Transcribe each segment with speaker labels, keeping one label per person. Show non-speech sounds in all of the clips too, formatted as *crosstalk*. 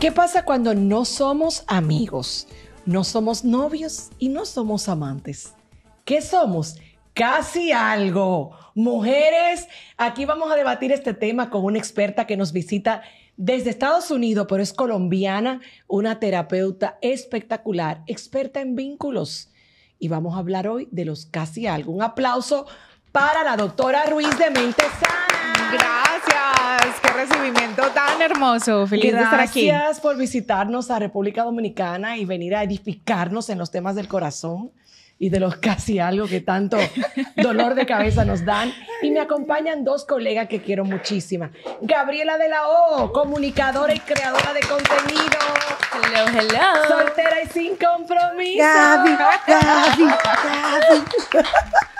Speaker 1: ¿Qué pasa cuando no somos amigos, no somos novios y no somos amantes? ¿Qué somos? Casi algo. Mujeres, aquí vamos a debatir este tema con una experta que nos visita desde Estados Unidos, pero es colombiana, una terapeuta espectacular, experta en vínculos. Y vamos a hablar hoy de los casi algo. Un aplauso para la doctora Ruiz de
Speaker 2: Mente Gracias qué recibimiento tan hermoso. Feliz de estar aquí. Gracias
Speaker 1: por visitarnos a República Dominicana y venir a edificarnos en los temas del corazón y de los casi algo que tanto dolor de cabeza nos dan. Y me acompañan dos colegas que quiero muchísima. Gabriela de la O, comunicadora y creadora
Speaker 3: de contenido. Hello, hello. Soltera
Speaker 1: y sin compromiso.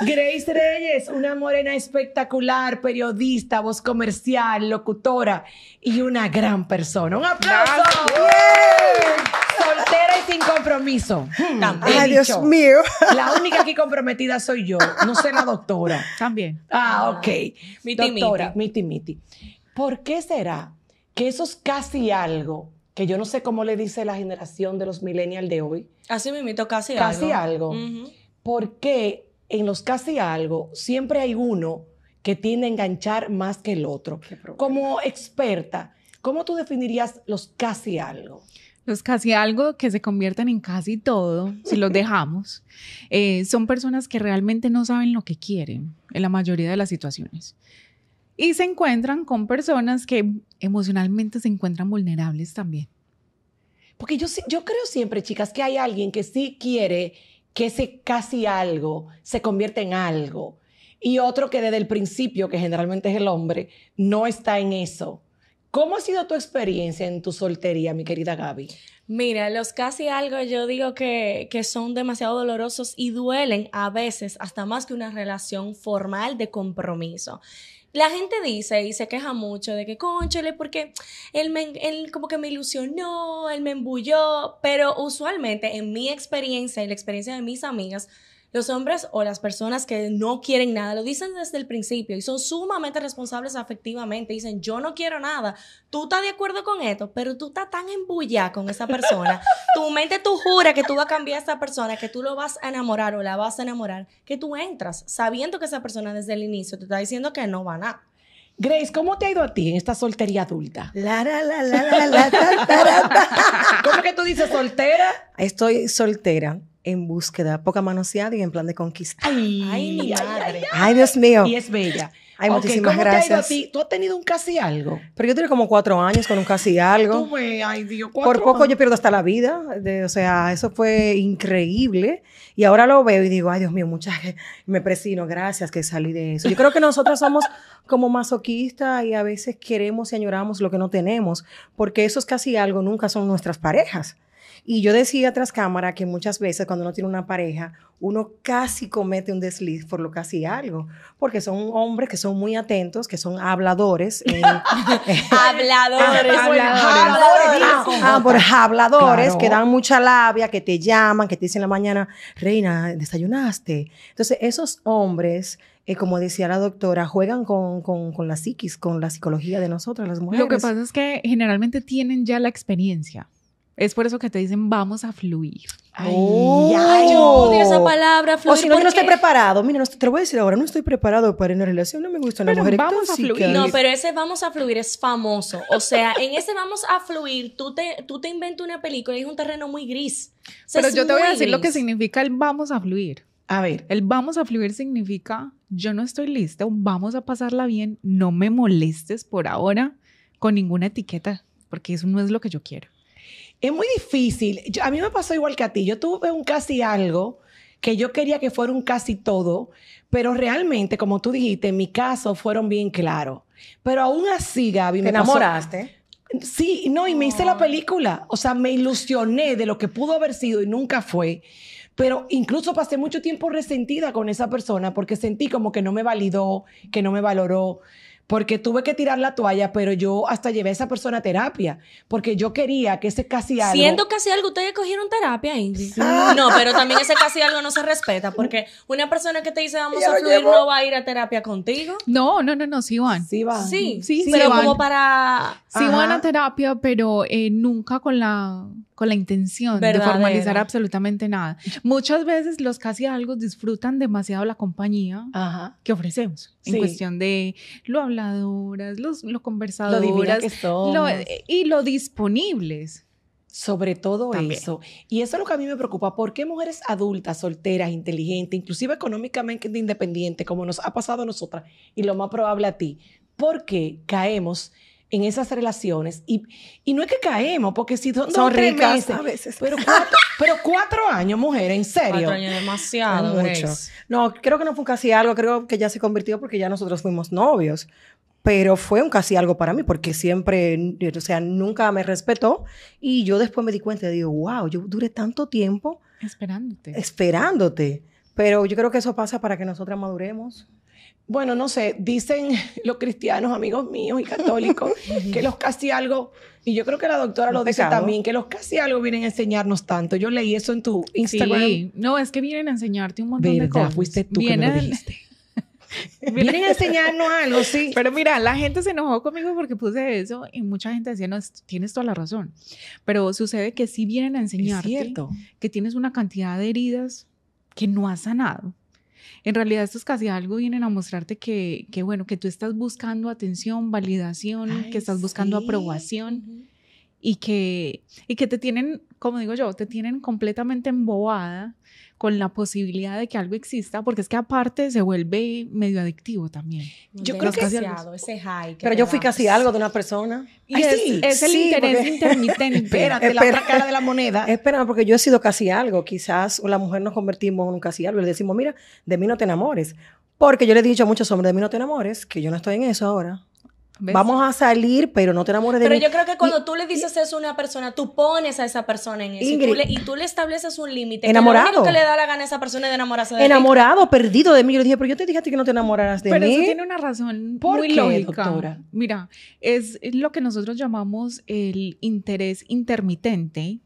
Speaker 1: Grace Reyes, una morena espectacular, periodista, voz comercial, locutora y una gran persona. ¡Un aplauso! y sin compromiso. Hmm. También Ay, Dios mío. *laughs* La única aquí comprometida soy yo, no sé la doctora. También. Ah, ok. Miti, doctora, miti, miti. ¿Por qué será que eso es casi algo que yo no sé cómo le dice la generación de los millennials de hoy?
Speaker 3: Así me mito, casi, algo. Casi algo.
Speaker 1: ¿Por qué en los casi algo siempre hay uno que tiende a enganchar más que el otro? Como experta, ¿cómo tú definirías los
Speaker 2: casi algo? Es casi algo que se convierten en casi todo si los *laughs* dejamos, eh, son personas que realmente no saben lo que quieren en la mayoría de las situaciones. Y se encuentran con personas que emocionalmente se encuentran vulnerables también. Porque yo, yo creo siempre, chicas, que hay alguien que sí quiere
Speaker 1: que ese casi algo se convierta en algo. Y otro que desde el principio, que generalmente es el hombre, no está en eso ¿Cómo ha sido tu experiencia en tu soltería, mi querida Gaby?
Speaker 3: Mira, los casi algo yo digo que, que, son demasiado dolorosos y duelen a veces hasta más que una relación formal de compromiso. La gente dice y se queja mucho de que, conchole, porque él, él como que me ilusionó, él me embulló, pero usualmente en mi experiencia y la experiencia de mis amigas, los hombres o las personas que no quieren nada lo dicen desde el principio y son sumamente responsables afectivamente. Dicen, yo no quiero nada. Tú estás de acuerdo con esto, pero tú estás tan embullada con esa persona. *laughs* tu mente tú jura que tú vas a cambiar a esa persona, que tú lo vas a enamorar o la vas a enamorar, que tú entras sabiendo que esa persona desde el inicio te está diciendo que no va a.
Speaker 1: Grace, ¿cómo te ha ido a ti en esta soltería adulta? La, la, la, la, la, la, *laughs* ¿Cómo que tú dices soltera? Estoy soltera en búsqueda,
Speaker 4: poca manoseada y en plan de conquista. Ay, mi madre. Ay, Dios mío. Y es
Speaker 1: bella. Ay, muchísimas gracias. Te
Speaker 4: ¿Tú has tenido un casi algo? Pero yo tuve como cuatro años con un casi algo. Tú
Speaker 1: me, ay, Dios, Por poco yo pierdo
Speaker 4: hasta la vida. o sea, eso fue increíble. Y ahora lo veo y digo, ay, Dios mío, muchas me presino, gracias que salí de eso. Yo creo que nosotros somos como masoquistas y a veces queremos y añoramos lo que no tenemos, porque esos casi algo nunca son nuestras parejas. Y yo decía tras cámara que muchas veces cuando uno tiene una pareja, uno casi comete un desliz por lo que casi algo, porque son hombres que son muy atentos, que son habladores. Eh, *laughs* *laughs*
Speaker 3: habladores. habladores. habladores, ah, ah,
Speaker 4: habladores que dan mucha labia, que te llaman, que te dicen en la mañana, reina, desayunaste. Entonces, esos hombres... Eh, como decía la doctora, juegan con, con, con la psiquis, con la psicología de nosotras, las mujeres. Lo que
Speaker 2: pasa es que generalmente tienen ya la experiencia. Es por eso que te dicen vamos a fluir. Ay, oh. ay odio esa palabra, fluir. O si no, estoy
Speaker 4: preparado. Mira, no, te lo voy a decir ahora, no estoy preparado para una relación, no me gusta una pero mujer vamos a fluir. No,
Speaker 3: pero ese vamos a fluir es famoso. O sea, en ese vamos a fluir, tú te, tú te inventas una película y es un terreno muy gris. pero yo te voy a decir lo que
Speaker 2: significa el vamos a fluir. A ver, el vamos a fluir significa yo no estoy lista, vamos a pasarla bien, no me molestes por ahora con ninguna etiqueta, porque eso no es lo que yo quiero. Es muy difícil. a mí me pasó igual que a ti. Yo tuve un casi algo
Speaker 1: que yo quería que fuera un casi todo, pero realmente, como tú dijiste, en mi caso fueron bien claros. Pero aún así, Gaby, ¿Te me enamoraste? Sí, no, y me hice la ah. película. O sea, me ilusioné de lo que pudo haber sido y nunca fue. Pero incluso pasé mucho tiempo resentida con esa persona porque sentí como que no me validó, que no me valoró porque tuve que tirar la toalla, pero yo hasta llevé a esa persona a terapia, porque yo quería que ese casi algo... Siendo
Speaker 3: casi algo, ustedes cogieron terapia, Ingrid. No, pero también ese casi algo no se respeta, porque una persona que te dice vamos a fluir no va a ir a terapia contigo.
Speaker 2: No, no, no, no, sí van. Sí van. Sí, sí, sí pero como para... Sí van a terapia, pero eh, nunca con la con la intención de formalizar absolutamente nada. Muchas veces los casi algo disfrutan demasiado la compañía que ofrecemos en cuestión de lo habladoras, los, lo conversadoras lo y lo disponibles.
Speaker 1: Sobre todo eso. Y eso es lo que a mí me preocupa. ¿Por qué mujeres adultas, solteras, inteligentes, inclusive económicamente independientes, como nos ha pasado a nosotras y lo más probable a ti? ¿Por qué caemos en esas relaciones. Y, y no es que caemos, porque si son, ricas a veces. Pero cuatro, pero años, mujer, en serio. Cuatro años
Speaker 3: demasiado. Mucho.
Speaker 4: No, creo que no fue casi algo, creo que ya se convirtió porque ya nosotros fuimos novios. Pero fue un casi algo para mí, porque siempre, o sea, nunca me respetó. Y yo después me di cuenta, digo, wow, yo duré tanto tiempo. Esperándote. Esperándote.
Speaker 1: Pero yo creo que eso pasa para que nosotras maduremos bueno, no sé, dicen *laughs* los cristianos, amigos míos y católicos, *laughs* que los casi algo, y yo creo que la doctora lo dice también, que los casi algo vienen a enseñarnos tanto. Yo leí eso en tu Instagram. Sí.
Speaker 2: No, es que vienen a enseñarte un montón de cosas. Fuiste tú que me lo dijiste. *laughs* Vienen a enseñarnos algo, sí. Pero mira, la gente se enojó conmigo porque puse eso y mucha gente decía, no, tienes toda la razón. Pero sucede que sí vienen a enseñarte que tienes una cantidad de heridas que no has sanado en realidad estos casi algo vienen a mostrarte que, bueno, que tú estás buscando atención, validación, que estás buscando aprobación y que, y que te tienen, como digo yo, te tienen completamente embobada con la posibilidad de que algo exista, porque es que aparte se vuelve medio adictivo también. Yo creo que ese
Speaker 3: high Pero yo fui casi algo
Speaker 2: de una persona. es, sí, es, el interés intermitente.
Speaker 4: *laughs* Espérate, la otra cara de la moneda. *laughs* Espera, porque yo he sido casi algo. Quizás la mujer nos convertimos en un casi algo y le decimos, mira, de mí no te enamores. Porque yo le he dicho a muchos hombres, de mí no te enamores, que yo no estoy en eso ahora. Vamos a salir, pero no te enamores de mí. Pero yo creo que cuando
Speaker 3: tú le dices eso a una persona, tú pones a esa persona en eso. y, tú le, estableces un límite. Enamorado. Que lo que le da la gana a esa
Speaker 2: persona de enamorarse de Enamorado,
Speaker 4: perdido de mí. Yo le dije, pero yo te dije a ti que no te enamoraras de mí. Pero eso tiene
Speaker 2: una razón ¿Por qué, Doctora? Mira, es lo que nosotros llamamos el interés intermitente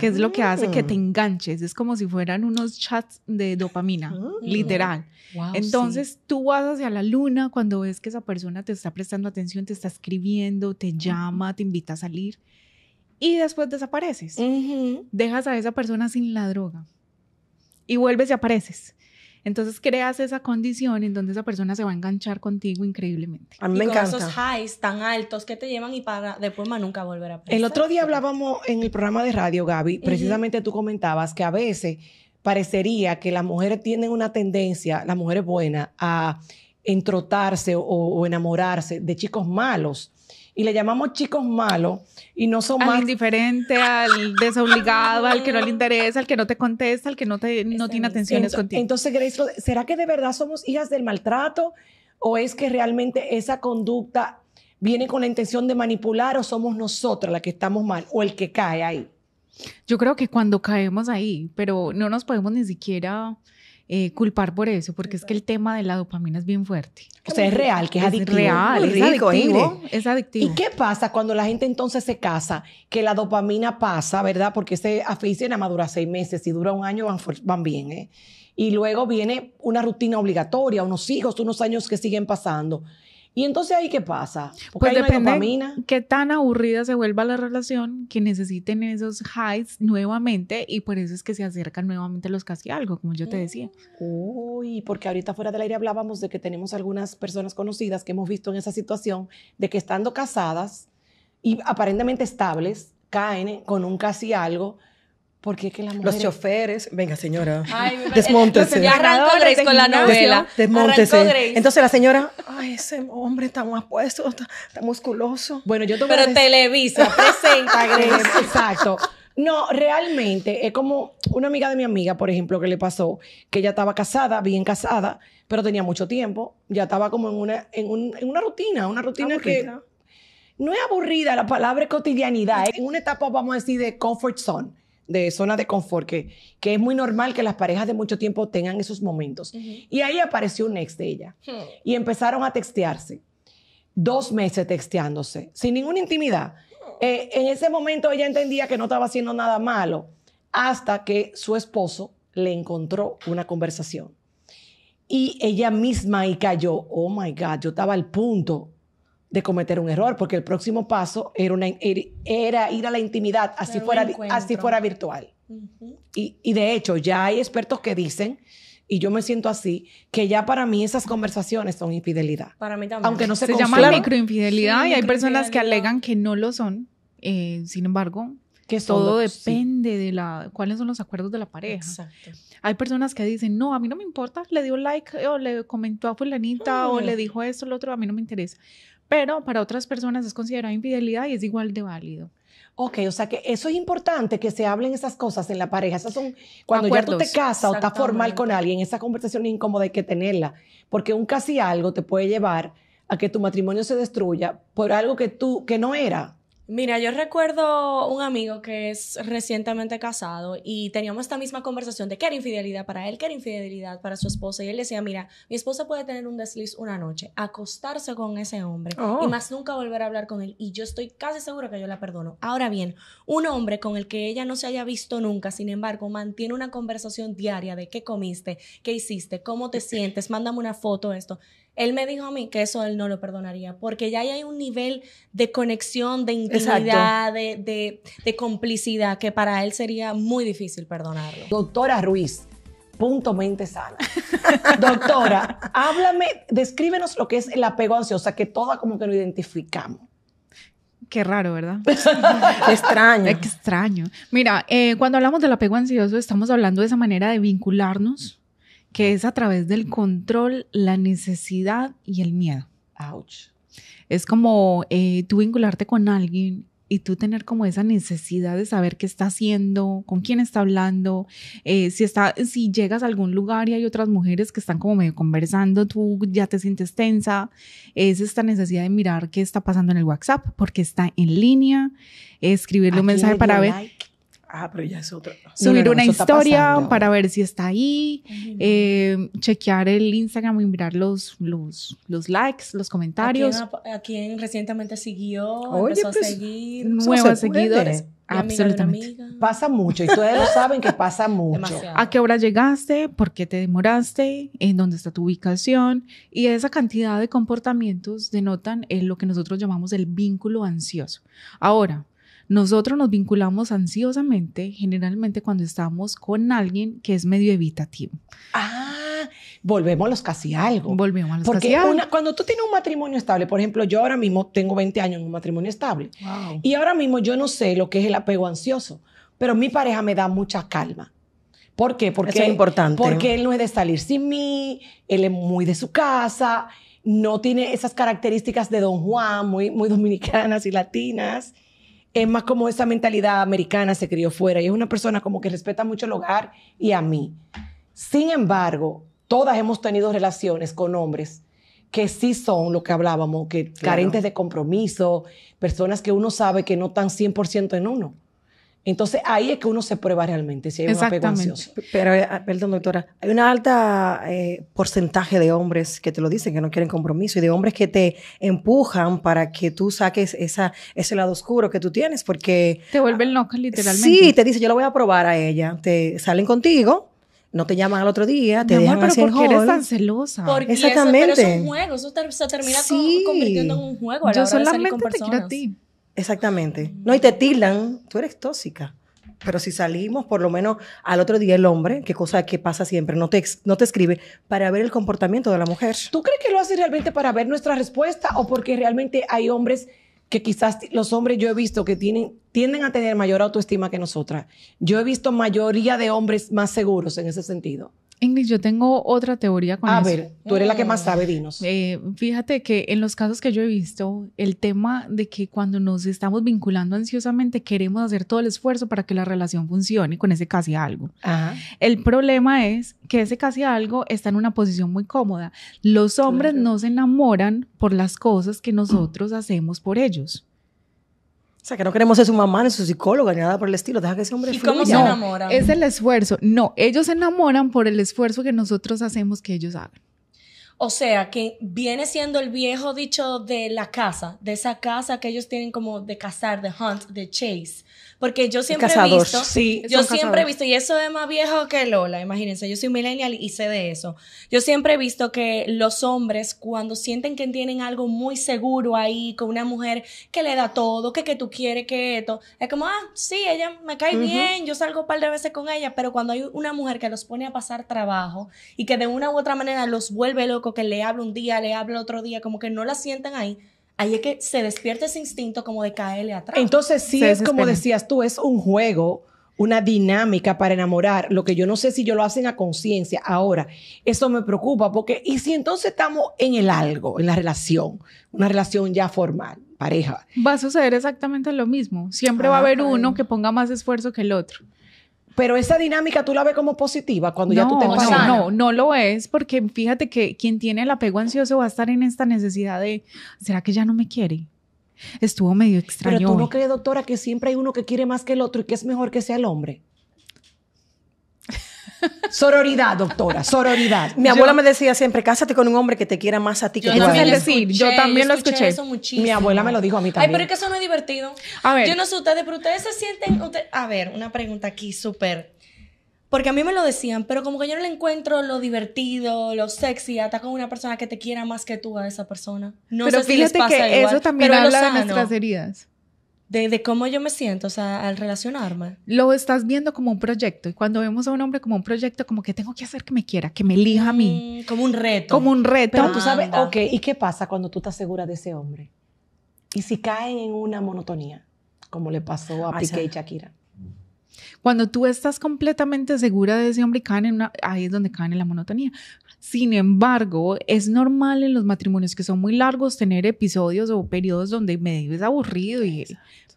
Speaker 2: que es lo que hace que te ah. enganches. Es como si fueran unos chats de dopamina, ah. literal. Entonces tú vas hacia la luna cuando ves que esa persona te está prestando atención, te está escribiendo, te llama, te invita a salir y después desapareces. Dejas a esa persona sin la droga y vuelves y apareces. Entonces creas esa condición en donde esa persona se va a enganchar contigo increíblemente. A mí me y Esos
Speaker 3: highs tan altos que te llevan y para de forma nunca volver a El otro día
Speaker 1: hablábamos en el programa de radio, Gaby, precisamente tú comentabas que a veces parecería que las mujeres tienen una tendencia, las mujeres buenas, a entrotarse o enamorarse de chicos malos y le llamamos chicos malos y no son al más...
Speaker 2: indiferente,
Speaker 1: al desobligado, al que no le
Speaker 2: interesa, al que no
Speaker 1: te contesta, al que no, te, no tiene atenciones entonces, contigo. Entonces, Grace, ¿será que de verdad somos hijas del maltrato o es que realmente esa conducta viene con la intención de manipular o somos nosotros las que estamos mal o
Speaker 2: el que cae ahí? Yo creo que cuando caemos ahí, pero no nos podemos ni siquiera eh, culpar por eso, porque es que el tema de la dopamina es bien fuerte. O sea, es real, que es, adictivo. es adictivo,
Speaker 1: es adictivo. ¿Y qué pasa cuando la gente entonces se casa? Que la dopamina pasa, ¿verdad? Porque ese afición madura seis meses, si dura un año van, van bien, ¿eh? Y luego viene una rutina obligatoria, unos hijos, unos años que siguen pasando. Y entonces ahí qué pasa? pues depende
Speaker 2: qué tan aburrida se vuelva la relación que necesiten esos highs nuevamente y por eso es que se acercan nuevamente los casi algo, como yo te decía.
Speaker 1: Uy, porque ahorita fuera del aire hablábamos de que tenemos algunas personas conocidas que hemos visto en esa situación de que estando casadas y aparentemente estables caen con un casi algo porque es que la mujer... Los choferes, venga señora,
Speaker 4: desmóntese. Ya arrancó Grace con la novela. Desmóntese. Entonces la señora,
Speaker 3: ay, ese
Speaker 1: hombre muy apuesto, está, musculoso. Bueno, yo tengo
Speaker 4: Pero Televisa *laughs* presenta
Speaker 3: Exacto.
Speaker 1: No, realmente es como una amiga de mi amiga, por ejemplo, que le pasó que ella estaba casada, bien casada, pero tenía mucho tiempo, ya estaba como en una, en, un, en una rutina, una rutina que no es aburrida, la palabra cotidianidad, en una etapa, vamos a decir, de comfort zone de zona de confort, que, que es muy normal que las parejas de mucho tiempo tengan esos momentos. Y ahí apareció un ex de ella. Hmm. Y empezaron a textearse. Dos meses texteándose, sin ninguna intimidad. Hmm. Eh, en ese momento ella entendía que no estaba haciendo nada malo, hasta que su esposo le encontró una conversación. Y ella misma y cayó, oh my God, yo estaba al punto de cometer un error, porque el próximo paso era, era ir a la intimidad, así, fuera, así fuera virtual. y, de hecho, ya hay expertos que dicen, y yo me siento así, que ya para mí esas conversaciones son infidelidad.
Speaker 2: Para mí también. Aunque no se, se llama la microinfidelidad y hay personas que alegan que no lo son. Eh, sin embargo, que todo depende de la cuáles son los acuerdos de la pareja. Hay personas que dicen, no, a mí no me importa, le dio like eh, o le comentó a fulanita o mm. le dijo esto, lo otro, a mí no me interesa pero para otras personas es considerada infidelidad y es igual de válido. Ok, o sea
Speaker 1: que eso es importante que se hablen esas cosas en la pareja. Esas son cuando ya tú te casas o estás formal con alguien, esa conversación incómoda hay que tenerla, porque un casi algo te puede llevar a que tu matrimonio se destruya por algo que tú que no era.
Speaker 3: Mira, yo recuerdo un amigo que es recientemente casado y teníamos esta misma conversación de qué era infidelidad para él, qué era infidelidad para su esposa. Y él decía, mira, mi esposa puede tener un desliz una noche, acostarse con ese hombre y oh. más nunca volver a hablar con él. Y yo estoy casi seguro que yo la perdono. Ahora bien, un hombre con el que ella no se haya visto nunca, sin embargo, mantiene una conversación diaria de qué comiste, qué hiciste, cómo te *laughs* sientes, mándame una foto, esto él me dijo a mí que eso él no lo perdonaría, porque ya hay un nivel de conexión, de intimidad, de, complicidad, que para él sería muy difícil perdonarlo.
Speaker 1: Doctora Ruiz, punto mente sana. *laughs*
Speaker 3: Doctora, háblame,
Speaker 1: descríbenos lo que es el apego ansioso, que toda como que lo identificamos. Qué raro, ¿verdad? *laughs* extraño.
Speaker 2: Extraño. Mira, eh, cuando hablamos del apego ansioso, estamos hablando de esa manera de vincularnos que es a través del control, la necesidad y el miedo. Ouch. Es como eh, tú vincularte con alguien y tú tener como esa necesidad de saber qué está haciendo, con quién está hablando, eh, si, está, si llegas a algún lugar y hay otras mujeres que están como medio conversando, tú ya te sientes tensa, es esta necesidad de mirar qué está pasando en el WhatsApp, porque está en línea, escribirle un mensaje para ver,
Speaker 1: Ah, pero ya es otra. Subir una historia para
Speaker 2: ver si está ahí, eh, chequear el Instagram y mirar los, los likes, los comentarios.
Speaker 3: ¿A quién, recientemente siguió? empezó a pues, seguir. Nuevos
Speaker 2: seguidores. Absolutamente.
Speaker 1: Pasa mucho y ustedes lo *laughs* saben que pasa mucho.
Speaker 2: ¿A qué hora llegaste? ¿Por qué te demoraste? ¿En dónde está tu ubicación? Y esa cantidad de comportamientos denotan en lo que nosotros llamamos el vínculo ansioso. Ahora, nosotros nos vinculamos ansiosamente, generalmente cuando estamos con alguien que es medio evitativo. Ah, volvemos a los casi algo. Volvemos a los Porque casi algo. Porque cuando tú tienes un matrimonio
Speaker 1: estable, por ejemplo, yo ahora mismo tengo 20 años en un matrimonio estable. Y ahora mismo yo no sé lo que es el apego ansioso, pero mi pareja me da mucha calma. ¿Por qué? Porque, es importante. Porque él no es de salir sin mí, él es muy de su casa, no tiene esas características de Don Juan, muy, muy *laughs* dominicanas y latinas es más como esa mentalidad americana se crió fuera y es una persona como que respeta mucho el hogar y a mí. Sin embargo, todas hemos tenido relaciones con hombres que sí son lo que hablábamos, que carentes de compromiso, personas que uno sabe que no están 100% en uno. Entonces ahí es que uno se prueba realmente si hay un apego ansioso. Pero, eh, ah, perdón, doctora,
Speaker 4: hay un alto eh, porcentaje de hombres que te lo dicen, que no quieren compromiso, y de hombres que te empujan para que tú saques esa, ese lado oscuro que tú tienes, porque...
Speaker 2: Te vuelven loca, literalmente. Sí,
Speaker 4: te dice, yo lo voy a probar a ella. Te salen contigo, no te llaman al otro día, te llaman amor, pero ¿por qué eres tan celosa? Exactamente. Eso, pero es un
Speaker 2: juego, eso se termina
Speaker 4: convirtiendo en un juego a la Yo solamente te quiero a ti. Exactamente. No, y te tildan, tú eres tóxica. Pero si salimos, por lo menos al otro día el hombre, qué cosa que pasa siempre, no
Speaker 1: te, no te escribe para ver el comportamiento de la mujer. ¿Tú crees que lo hace realmente para ver nuestra respuesta o porque realmente hay hombres que quizás los hombres yo he visto que tienen, tienden a tener mayor autoestima que nosotras? Yo he visto mayoría de hombres más seguros en ese sentido.
Speaker 2: Ingrid, yo tengo otra teoría con A ver, tú eres la que más sabe, dinos. Eh, fíjate que en los casos que yo he visto, el tema de que cuando nos estamos vinculando ansiosamente, queremos hacer todo el esfuerzo para que la relación funcione con ese casi algo. El problema es que ese casi algo está en una posición muy cómoda. Los hombres no se enamoran por las cosas que nosotros hacemos por ellos.
Speaker 4: O sea, que no queremos ser su mamá, ni su psicóloga,
Speaker 2: ni nada por el estilo. Deja que ese hombre ¿Y cómo se es el esfuerzo. No, ellos se enamoran por el esfuerzo que nosotros hacemos que ellos hagan.
Speaker 3: O sea, que viene siendo el viejo dicho de la casa, de esa casa que ellos tienen como de cazar, de hunt, de chase. Porque yo siempre he visto, yo siempre he visto, y eso es más viejo que Lola, imagínense, yo soy millennial y sé de eso. Yo siempre he visto que los hombres cuando sienten que tienen algo muy seguro ahí, con una mujer que le da todo, que, que tú quieres, que esto, es como, ah, sí, ella me cae bien, yo salgo un par de veces con ella, pero cuando hay una mujer que los pone a pasar trabajo y que de una u otra manera los vuelve loco, que le habla un día, le habla otro día, como que no la sienten ahí ahí es que se despierta ese instinto como de caerle atrás. Entonces
Speaker 1: sí es como decías tú, es un juego, una dinámica para enamorar, lo que yo no sé si yo lo hacen a conciencia. Ahora, eso me preocupa porque, ¿y si entonces estamos en el algo, en la relación, una relación ya formal? pareja.
Speaker 2: Va a suceder exactamente lo mismo. Siempre va a ah, haber uno que ponga más esfuerzo que el otro. Pero esa dinámica tú la ves como positiva cuando ya tú te pasas. no, no lo es, porque fíjate que quien tiene el apego ansioso va a estar en esta necesidad de, ¿será que ya no me quiere? Estuvo medio extraño. Pero tú no
Speaker 1: crees, doctora, que siempre hay uno que quiere más que el otro y que es mejor que sea el hombre. Sororidad, doctora,
Speaker 4: sororidad. Mi abuela me decía siempre, cásate con un hombre que te quiera más a ti que a decir, yo también lo escuché. Mi abuela me lo dijo a mí también. Ay, pero es que
Speaker 3: eso no es divertido. Yo no sé ustedes, pero ustedes se sienten... a ver, una pregunta aquí súper... Porque a mí me lo decían, pero como que yo no le encuentro lo divertido, lo sexy, hasta con una persona que te quiera más que tú a esa persona. pero fíjate que eso también habla de nuestras heridas de, cómo yo me siento, o sea, al
Speaker 2: relacionarme. Lo estás viendo como un proyecto y cuando vemos a un hombre como un proyecto, como que tengo que hacer que me quiera, que me elija a mí.
Speaker 3: Mm, como un reto.
Speaker 2: Como un reto. Pero tú sabes, ok, ¿y qué pasa cuando tú estás segura
Speaker 1: de ese hombre? ¿Y si caen en una monotonía, como le pasó a Piqué y
Speaker 2: Shakira? Cuando tú estás completamente segura de ese hombre, caen en una, ahí es donde caen en la monotonía. Sin embargo, es normal en los matrimonios que son muy largos tener episodios o periodos donde me es aburrido y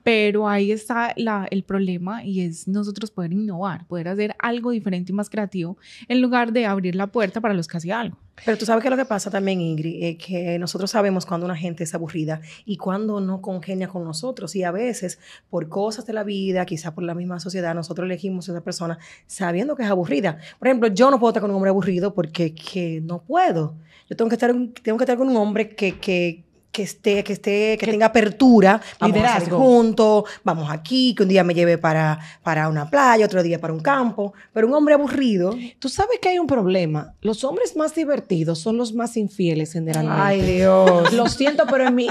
Speaker 2: pero ahí está el problema y es nosotros poder innovar, poder hacer algo diferente y más creativo en lugar de abrir la puerta para los que hacían algo. Pero tú sabes que lo que pasa también, Ingrid, es que nosotros sabemos cuando una
Speaker 4: gente es aburrida y cuando no congenia con nosotros. Y a veces, por cosas de la vida, quizá por la misma sociedad, nosotros elegimos a esa persona sabiendo que es aburrida. Por ejemplo, yo no puedo estar con un hombre aburrido porque no puedo. Yo tengo que estar, tengo que estar con un hombre que, que que esté, que esté, que, tenga apertura, vamos a juntos, vamos aquí, que un día me lleve
Speaker 1: para, para una playa, otro día para un campo, pero un hombre aburrido. Tú sabes que hay un problema, los hombres más divertidos son los más infieles generalmente. Ay, Dios. Lo siento, pero en mi...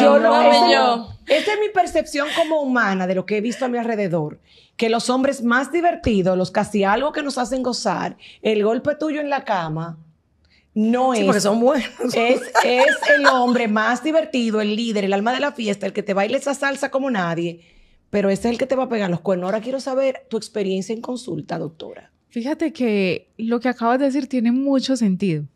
Speaker 1: yo, no, es mi percepción como humana de lo que he visto a mi alrededor. Que los hombres más divertidos, los casi algo que nos hacen gozar, el golpe tuyo en la cama, no es. son buenos. Es, el hombre más divertido, el líder, el alma de la fiesta, el que te baila esa salsa como nadie, pero es el que te va a pegar los cuernos. Ahora quiero saber tu experiencia en consulta, doctora.
Speaker 2: Fíjate que lo que acabas de decir tiene mucho sentido.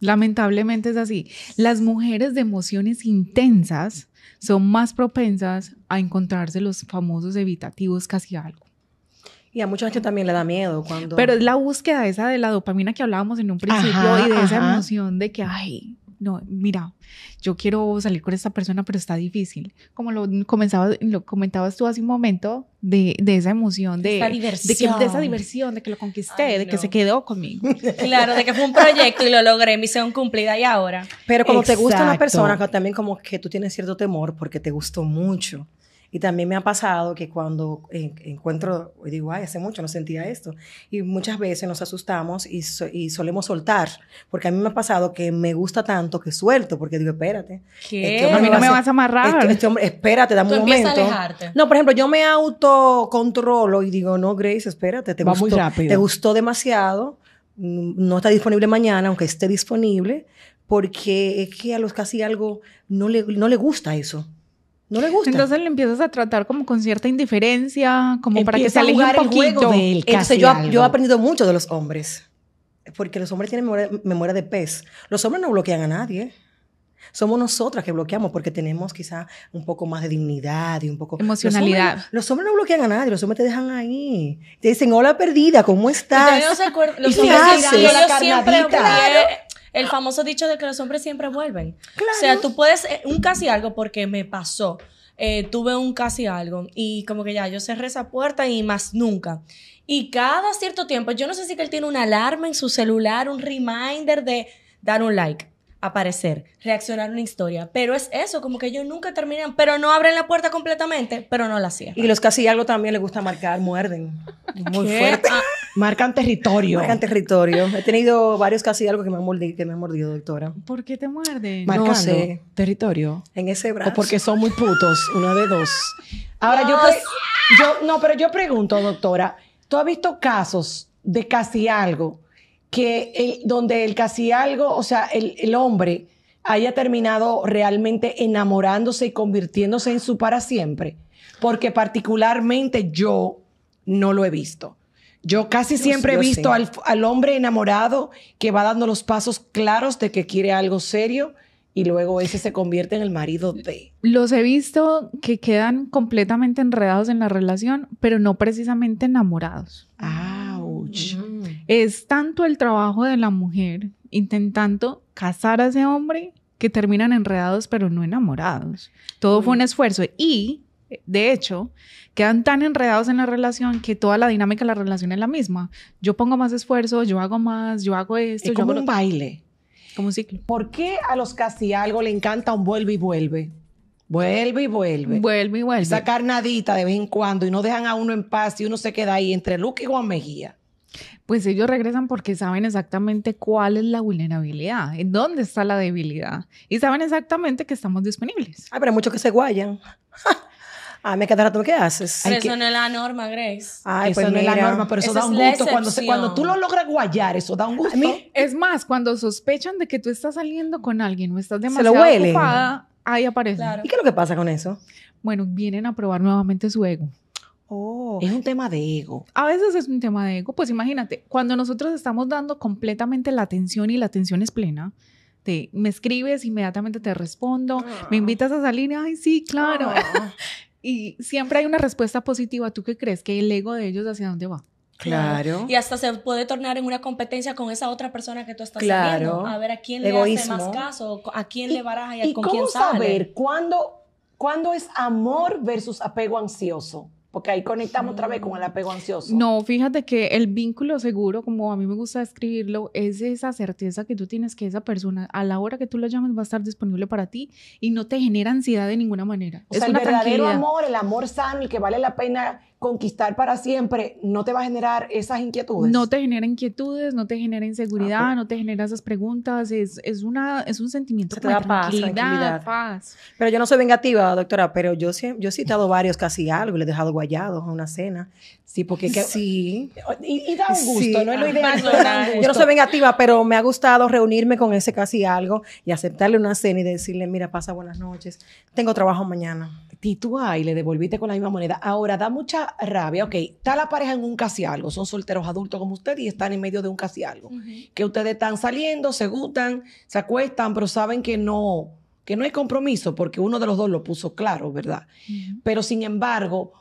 Speaker 2: Lamentablemente es así. Las mujeres de emociones intensas son más propensas a encontrarse los famosos evitativos casi algo.
Speaker 4: Y a mucha gente también le da miedo cuando... Pero es la
Speaker 2: búsqueda esa de la dopamina que hablábamos en un principio y de esa emoción de que, ay, no, mira, yo quiero salir con esta persona, pero está difícil. Como lo, comenzaba, lo comentabas tú hace un momento, de, de esa emoción, de, de, esa diversión, de que lo conquisté, de que se quedó conmigo.
Speaker 3: *laughs* Claro, de que fue un proyecto y lo logré, misión cumplida y ahora. Pero como te gusta una persona,
Speaker 4: también como que tú tienes cierto temor porque te gustó mucho. Y también me ha pasado que cuando encuentro, digo, ay, hace mucho no sentía esto. Y muchas veces nos asustamos y, solemos soltar, porque a mí me ha pasado que me gusta tanto que suelto, porque digo, espérate.
Speaker 2: ¿Qué? a no me, vas a amarrar.
Speaker 4: Este hombre, espérate, dame un momento. A No, por ejemplo, yo me autocontrolo y digo, no, Grace, espérate, te, Va gustó, muy rápido. te gustó demasiado. No está disponible mañana, aunque esté disponible, porque es que a los
Speaker 2: casi algo no le, no le gusta eso. No le gusta. Entonces empiezas a tratar como con cierta indiferencia, como para que se aleje un poquito. yo, he aprendido mucho de los
Speaker 4: hombres, porque los hombres tienen memoria, de pez. Los hombres no bloquean a nadie. Somos nosotras que bloqueamos porque tenemos quizá un poco más de dignidad y un poco... Emocionalidad. Los hombres, los hombres no bloquean a nadie, los hombres te dejan ahí. Te dicen, hola perdida, ¿cómo estás? yo no se acuerdan. los hombres qué La siempre,
Speaker 3: el ah. famoso dicho de que los hombres siempre vuelven. O sea, tú puedes, eh, un casi algo porque me pasó. Eh, tuve un casi algo y como que ya yo cerré esa puerta y más nunca. Y cada cierto tiempo, yo no sé si que él tiene una alarma en su celular, un reminder de dar un like aparecer, reaccionar una historia. Pero es eso, como que ellos nunca terminan, pero no abren la puerta completamente, pero no la cierran. Y los casi algo también les gusta marcar, muerden. Muy fuerte.
Speaker 1: Ah. Marcan territorio.
Speaker 4: Marcan territorio. He tenido varios casi algo que me han mordido, doctora. ¿Por qué te muerden? marcan
Speaker 1: territorio. En
Speaker 4: ese brazo. O porque
Speaker 1: son muy putos, uno de dos. Ahora, yo, yo, no, pero yo pregunto, doctora, ¿tú has visto casos de casi algo? que el, donde el casi algo, o sea, el, hombre haya terminado realmente enamorándose y convirtiéndose en su para siempre, porque particularmente yo no lo he visto. Yo casi siempre he visto al, hombre enamorado que va dando los pasos claros de que quiere algo serio y luego ese se convierte en el marido de.
Speaker 2: Los he visto que quedan completamente enredados en la relación, pero no precisamente enamorados.
Speaker 1: ¡Auch!
Speaker 2: Es tanto el trabajo de la mujer intentando casar a ese hombre que terminan enredados pero no enamorados. Todo fue un esfuerzo y, de hecho, quedan tan enredados en la relación que toda la dinámica de la relación es la misma. Yo pongo más esfuerzo, yo hago más, yo hago esto. Es como un baile. Como un ciclo. ¿Por
Speaker 1: qué a los casi algo le encanta un vuelve y vuelve? Vuelve y vuelve. Vuelve y vuelve. Esa carnadita de vez en cuando y no dejan a uno en paz y uno se queda ahí entre Luke y Juan Mejía.
Speaker 2: Pues ellos regresan porque saben exactamente cuál es la vulnerabilidad, en dónde está la debilidad y saben exactamente que estamos disponibles. Ay, pero hay muchos que se guayan. *laughs* Ah, me quedará rato, ¿qué haces? eso
Speaker 3: no es la norma, Grace. Ay, eso pues no es la norma, pero eso, da un gusto. Cuando, tú lo
Speaker 2: logras guayar, eso da un gusto. es más, cuando sospechan de que tú estás saliendo con alguien o estás demasiado ocupada, ahí aparece. ¿Y qué es lo que pasa con eso? Bueno, vienen a probar nuevamente su ego. Oh. Es un
Speaker 1: tema de ego.
Speaker 2: A veces es un tema de ego. Pues imagínate, cuando nosotros estamos dando completamente la atención y la atención es plena, te, me escribes, inmediatamente te respondo, me ah. invitas a salir, ay, sí, claro. Ah. *laughs* y siempre hay una respuesta positiva. ¿Tú qué crees? ¿Que el ego de ellos hacia dónde va?
Speaker 3: Claro. Y hasta se puede tornar en una competencia con esa otra persona que tú estás claro. a ver a quién le hace más caso, a quién le baraja
Speaker 1: y, a, ¿y con cómo quién saber cuándo, cuándo es amor versus apego ansioso? Porque ahí conectamos otra vez con el apego ansioso.
Speaker 2: No, fíjate que el vínculo seguro, como a mí me gusta escribirlo, es esa certeza que tú tienes que esa persona a la hora que tú la llamas va a estar disponible para ti y no te genera ansiedad de ninguna manera. O sea, el verdadero amor, el amor
Speaker 1: sano, el que vale la pena conquistar para siempre no te va a generar esas inquietudes. No
Speaker 2: te genera inquietudes, no te genera inseguridad, ah, no te genera esas preguntas, es, una, es un sentimiento de tranquilidad, paz,
Speaker 4: Pero yo no soy vengativa, doctora, pero yo, yo he citado varios casi algo, le he dejado guayados a una cena. Sí, porque... Que, sí.
Speaker 1: Y, da un gusto, no es lo ah, ideal.
Speaker 4: yo no soy vengativa, pero me ha gustado reunirme con ese casi algo y aceptarle una cena y
Speaker 1: decirle, mira, pasa buenas noches, tengo trabajo mañana actitud y le devolviste con la misma moneda. Ahora, da mucha rabia, ok, está la pareja en un casi algo, son solteros adultos como usted y están en medio de un casi algo, que ustedes están saliendo, se gustan, se acuestan, pero saben que no, que no hay compromiso, porque uno de los dos lo puso claro, ¿verdad? Pero sin embargo,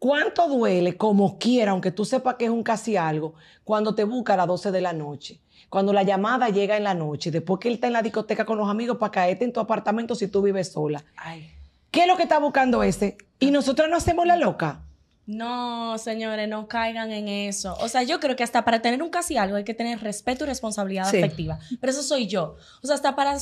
Speaker 1: ¿cuánto duele como quiera, aunque tú sepas que es un casi algo, cuando te busca a las 12 de la noche? cuando la llamada llega en la noche, después que él está en la discoteca con los amigos para caerte en tu apartamento si tú vives sola. Ay. ¿Qué es lo que está buscando ese? Y nosotros no hacemos la loca.
Speaker 3: No, señores, no caigan en eso. O sea, yo creo que hasta para tener un casi algo hay que tener respeto y responsabilidad efectiva afectiva. Pero eso soy yo. O sea, hasta para,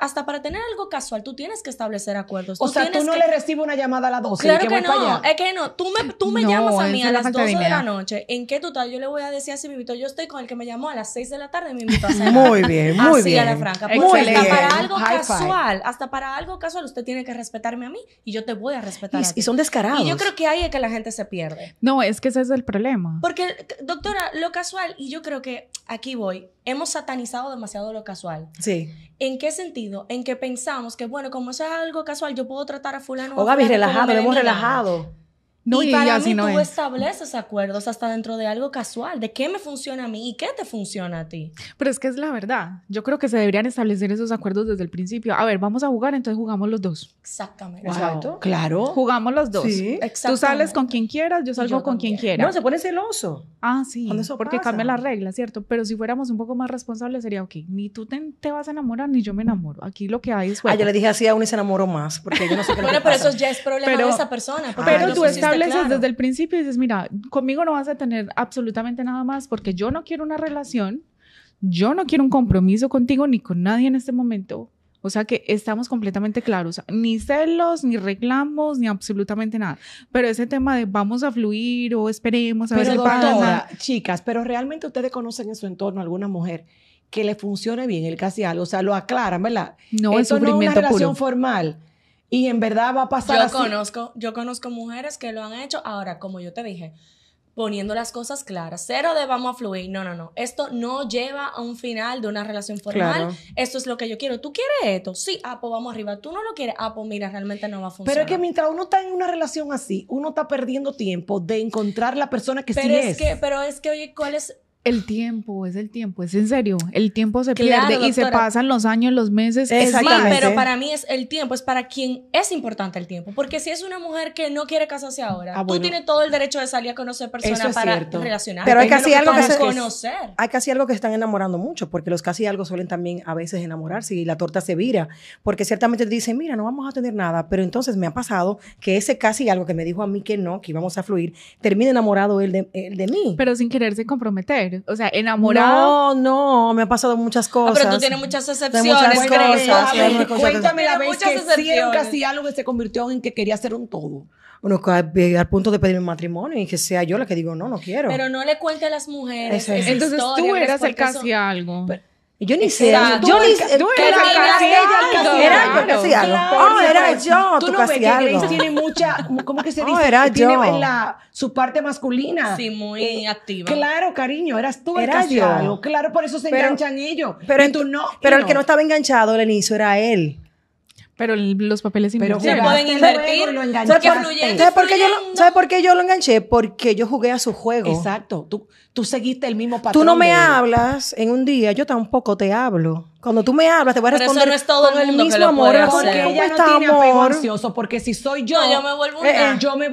Speaker 3: hasta para tener algo casual, tú tienes que establecer acuerdos. O sea, tú no le
Speaker 1: recibes una llamada a las 12. Claro que, que no, es
Speaker 3: que no. Tú me, llamas a mí a las 12 de, la noche. ¿En qué total Yo le voy a decir así, mi Yo estoy con el que me llamó a las 6 de la tarde me invito a muy bien, muy bien. Así a la franca. hasta para algo casual, hasta para algo casual, usted tiene que respetarme a mí y yo te voy a respetar y, son descarados. Y yo creo que ahí es que la gente se pierde.
Speaker 2: No, es que ese es el problema.
Speaker 3: Porque, doctora, lo casual, y yo creo que aquí voy, hemos satanizado demasiado lo casual. Sí. ¿En qué sentido? En que pensamos que, bueno, como eso es algo casual, yo puedo tratar a fulano. Oh, o oh, Gaby, relajado, lo hemos relajado.
Speaker 2: No, y, para mí tú
Speaker 3: estableces acuerdos hasta dentro de algo casual, de qué me funciona a mí y qué te funciona a ti.
Speaker 2: Pero es que es la verdad. Yo creo que se deberían establecer esos acuerdos desde el principio. A ver, vamos a jugar, entonces jugamos los dos. Exactamente. Claro. Jugamos los dos. Sí. Tú sales con quien quieras, yo salgo con, quien quiera. No, se pone celoso. Ah, sí. Eso porque cambia la regla, ¿cierto? Pero si fuéramos un poco más responsables sería, ok, ni tú te, vas a enamorar ni yo me enamoro. Aquí lo que hay es... Ah, yo le dije así aún y se enamoró más, porque yo no sé qué Bueno, pero eso ya es problema de esa persona. Pero tú estás desde el principio y dices, mira, conmigo no vas a tener absolutamente nada más porque yo no quiero una relación, yo no quiero un compromiso contigo ni con nadie en este momento. O sea que estamos completamente claros, ni celos, ni reclamos, ni absolutamente nada. Pero ese tema de vamos a fluir o esperemos a ver qué pasa. Chicas, pero realmente ustedes conocen
Speaker 1: en su entorno alguna mujer que le funcione bien el casi o sea, lo aclaran, ¿verdad? No, es sufrimiento no es una relación formal y en verdad va a pasar. Yo conozco,
Speaker 3: yo conozco mujeres que lo han hecho. Ahora, como yo te dije, poniendo las cosas claras. Cero de vamos a fluir. No, no, no. Esto no lleva a un final de una relación formal. Esto es lo que yo quiero. ¿Tú quieres esto? Sí, apo, ah, pues vamos arriba. ¿Tú no lo quieres? Ah, pues mira, realmente no va a funcionar. Pero es
Speaker 1: que mientras uno está en una relación así, uno está perdiendo tiempo de encontrar la persona que sí es. Que,
Speaker 3: pero es que, oye, ¿cuál es
Speaker 1: el tiempo,
Speaker 2: es el tiempo, es en serio. El tiempo se pierde y se pasan los años, los meses. Exactamente. Sí, pero para
Speaker 3: mí es el tiempo, es para quien es importante el tiempo. Porque si es una mujer que no quiere casarse ahora, ah, tú tienes todo el derecho de salir a conocer personas para cierto. Pero hay casi algo que se,
Speaker 4: Hay casi algo que están enamorando mucho, porque los casi algo suelen también a veces enamorarse y la torta se vira. Porque ciertamente te dicen, mira, no vamos a tener nada. Pero entonces me ha pasado que ese casi algo que me dijo a mí que no, que íbamos a fluir, termina enamorado él de, él de mí. Pero sin quererse comprometer. O sea, enamorado. No, no, me ha pasado muchas cosas. Ah, pero tú tienes muchas excepciones. Cuéntame la vez que sí casi
Speaker 1: algo que se convirtió en que quería hacer un todo.
Speaker 4: Bueno, eh, al punto de pedirme matrimonio y que sea yo la que digo, no, no quiero. Pero
Speaker 3: no le cuente a las mujeres. Entonces tú eras el casi
Speaker 1: algo. Pero, yo ni
Speaker 3: sé. Yo ni sé. Tú eras el
Speaker 2: Era yo que hacía algo. era yo. Tú, no ves que Grace tiene
Speaker 1: mucha, ¿cómo que se dice? Tiene su parte masculina. Sí, muy eh, activa. Claro, cariño, eras tú el era Claro, por eso se enganchan ellos. Pero, no, pero el que no
Speaker 4: estaba enganchado al inicio era él.
Speaker 1: Pero los papeles pero se pueden invertir. ¿Sabes por qué yo lo enganché? Porque yo jugué a su juego. Exacto. Tú, tú seguiste el mismo patrón. Tú no me
Speaker 4: hablas en un día, yo tampoco te hablo. Cuando tú me hablas, te voy a responder no es todo con el, mismo
Speaker 1: amor. Porque ella no tiene porque si soy yo, yo me vuelvo una, eh, eh, yo me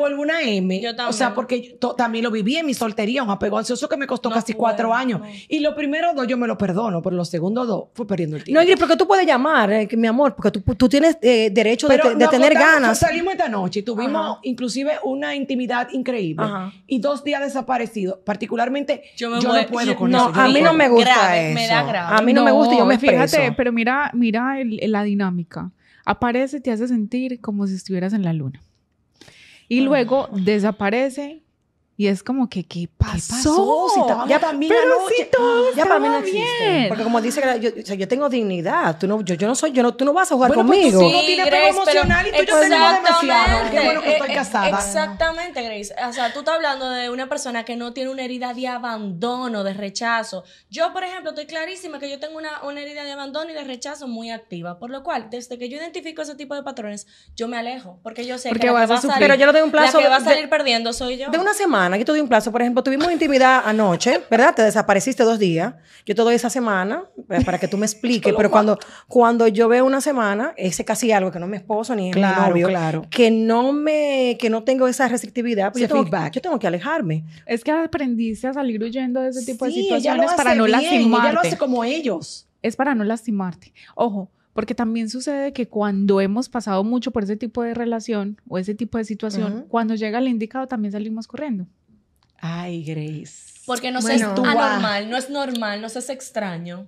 Speaker 1: M. o sea, porque también lo viví en mi soltería, un apego ansioso que me costó casi cuatro años. Y lo primero, dos yo me lo perdono, pero lo segundo, dos fue perdiendo el
Speaker 4: tiempo. No, Ingrid, porque tú puedes llamar, eh, mi amor, porque
Speaker 1: tú, tienes derecho
Speaker 4: de, tener ganas. Salimos
Speaker 1: esta noche y tuvimos inclusive una intimidad increíble. Y dos días desaparecidos, particularmente yo, no puedo con eso. a
Speaker 4: mí no, me gusta eso. Me A mí no, me gusta yo me Fíjate,
Speaker 2: pero mira, mira la dinámica. Aparece, te hace sentir como si estuvieras en la luna. Y luego desaparece y es como que, ¿qué pasó? ya para mí no, ya, para mí Porque como
Speaker 4: dice, yo, yo tengo dignidad. Tú no, yo, no soy, yo vas a jugar
Speaker 1: pues, conmigo. sí, tú emocional
Speaker 3: y yo tengo demasiado. Eh, eh, exactamente, Grace. O sea, tú estás hablando de una persona que no tiene una herida de abandono, de rechazo. Yo, por ejemplo, estoy clarísima que yo tengo una, una herida de abandono y de rechazo muy activa. Por lo cual, desde que yo identifico ese tipo de patrones, yo me alejo. Porque yo sé que, va a salir perdiendo soy yo. De una
Speaker 4: semana aquí te doy un plazo, por ejemplo, tuvimos intimidad anoche, ¿verdad? Te desapareciste dos días, yo te doy esa semana para que tú me *laughs* expliques, pero cuando, cuando yo veo una semana, ese casi algo que no es mi esposo ni mi novio, claro. que no me, que no tengo esa receptividad,
Speaker 2: pues yo tengo, feedback. yo tengo que alejarme. Es que aprendiste a salir huyendo de ese tipo de situaciones para no lastimarte. lo hace como ellos. Es para no lastimarte. Ojo, porque también sucede que cuando hemos pasado mucho por ese tipo de relación o ese tipo de situación, cuando llega el indicado también salimos corriendo.
Speaker 1: Ay, Grace. Porque
Speaker 3: no bueno, es anormal, ah. no es normal, no es extraño.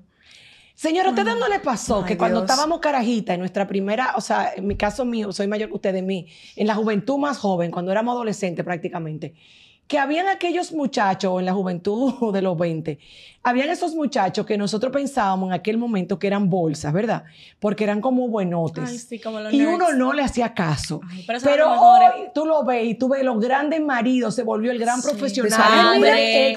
Speaker 1: Señora, ¿a ustedes no pasó que cuando estábamos carajitas, en nuestra primera, o sea, en mi caso mío, soy mayor que usted de mí, en la juventud más joven, cuando éramos adolescentes prácticamente, que habían aquellos muchachos en la juventud *laughs* de los 20, habían esos muchachos que nosotros pensábamos en aquel momento que eran bolsas, ¿verdad? Porque eran como buenotes. y uno no le hacía caso. pero, ahora tú lo ves y tú ves los grandes maridos, se volvió el gran profesional. Un hombre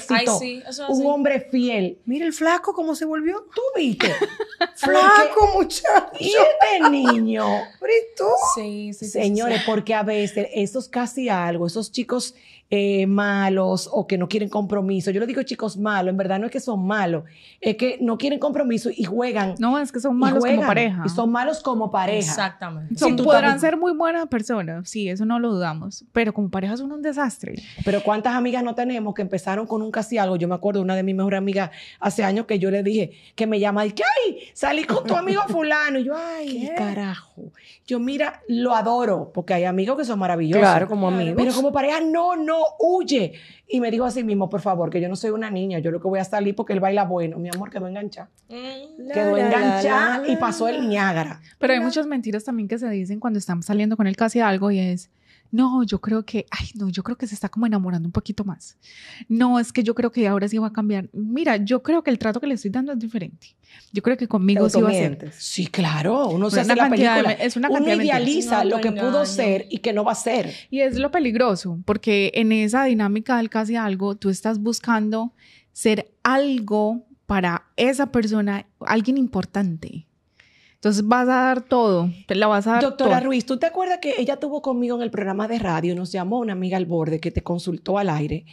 Speaker 1: un hombre fiel. Mira el flaco cómo se volvió. Tú viste. *laughs* flaco, muchacho. Y este niño. Pero *laughs* tú? Sí, sí, Señores, porque a veces esos casi algo, esos chicos eh, malos o que no quieren compromiso. Yo le digo chicos malos, en verdad no es que son malos, es que no quieren compromiso y juegan. No, es que son malos como pareja. Y son malos como pareja.
Speaker 3: Exactamente.
Speaker 2: Son, podrán ser muy buenas personas, sí, eso no lo dudamos, pero como pareja son un
Speaker 1: desastre. Pero cuántas amigas no tenemos que empezaron con un casi algo. Yo me acuerdo una de mis mejores amigas hace años que yo le dije que me llama y que, salí con tu amigo fulano. Y yo, ay, ¿Qué? Eh". carajo. Yo mira, lo adoro, porque hay amigos que son maravillosos. Claro, como amigos. Pero como pareja, no, no huye. Y me dijo sí mismo, por favor, que yo no soy una niña, yo lo que voy a salir porque él baila bueno. Mi amor, quedó enganchada.
Speaker 2: quedó
Speaker 1: enganchada y pasó el Niágara.
Speaker 2: Pero hay muchas mentiras también que se dicen cuando estamos saliendo con él casi algo y es, no, yo creo que, ay, no, yo creo que se está como enamorando un poquito más. No, es que yo creo que ahora sí va a cambiar. Mira, yo creo que el trato que le estoy dando es diferente. Yo creo que conmigo sí va a ser.
Speaker 1: Sí, claro, uno se hace la película. es una uno idealiza lo que pudo ser
Speaker 2: y que no va a ser. Y es lo peligroso, porque en esa dinámica del casi algo, tú estás buscando ser algo para esa persona, alguien importante entonces vas a dar todo, te la vas a dar. Doctora
Speaker 1: Ruiz, ¿tú te acuerdas que ella tuvo conmigo en el programa de radio? Nos llamó una amiga al borde que te consultó al aire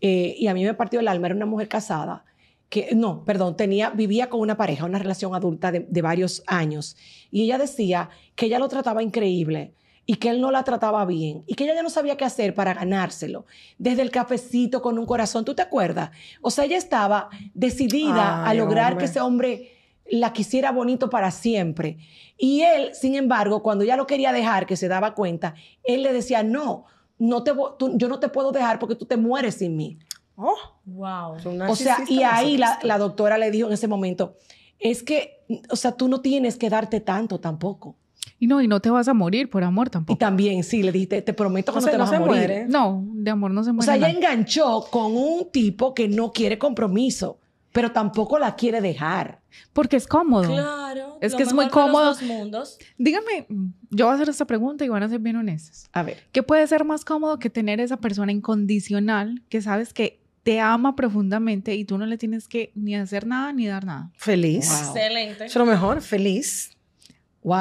Speaker 1: eh, y a mí me partió el alma, era una mujer casada que no, perdón, tenía, vivía con una pareja, una relación adulta de, varios años, y ella decía que ella lo trataba increíble y que él no la trataba bien y que ella ya no sabía qué hacer para ganárselo, desde el cafecito con un corazón, ¿tú te acuerdas? O sea, ella estaba decidida a lograr que ese hombre la quisiera bonito para siempre. Y él, sin embargo, cuando ya lo quería dejar, que se daba cuenta, él le decía, no, no te, yo no te puedo dejar porque tú te mueres sin mí.
Speaker 3: Oh, wow. O sea, y ahí la,
Speaker 1: doctora le dijo en ese momento, es que, o sea, tú no tienes que darte tanto tampoco.
Speaker 2: Y no, y no te vas a morir por amor tampoco. Y también, sí, le dijiste, te prometo que no te vas a morir. No, de amor no se muere. O sea, ella
Speaker 1: enganchó con un tipo que no quiere
Speaker 2: compromiso pero tampoco la quiere dejar. Porque es cómodo. Claro. Es que es muy cómodo. Los mundos. Dígame, yo voy a hacer esta pregunta y van a ser bien honestos. A ver. ¿Qué puede ser más cómodo que tener esa persona incondicional que sabes que te ama profundamente y tú no le tienes que ni hacer nada ni dar nada? Feliz. Excelente. Es lo mejor, feliz.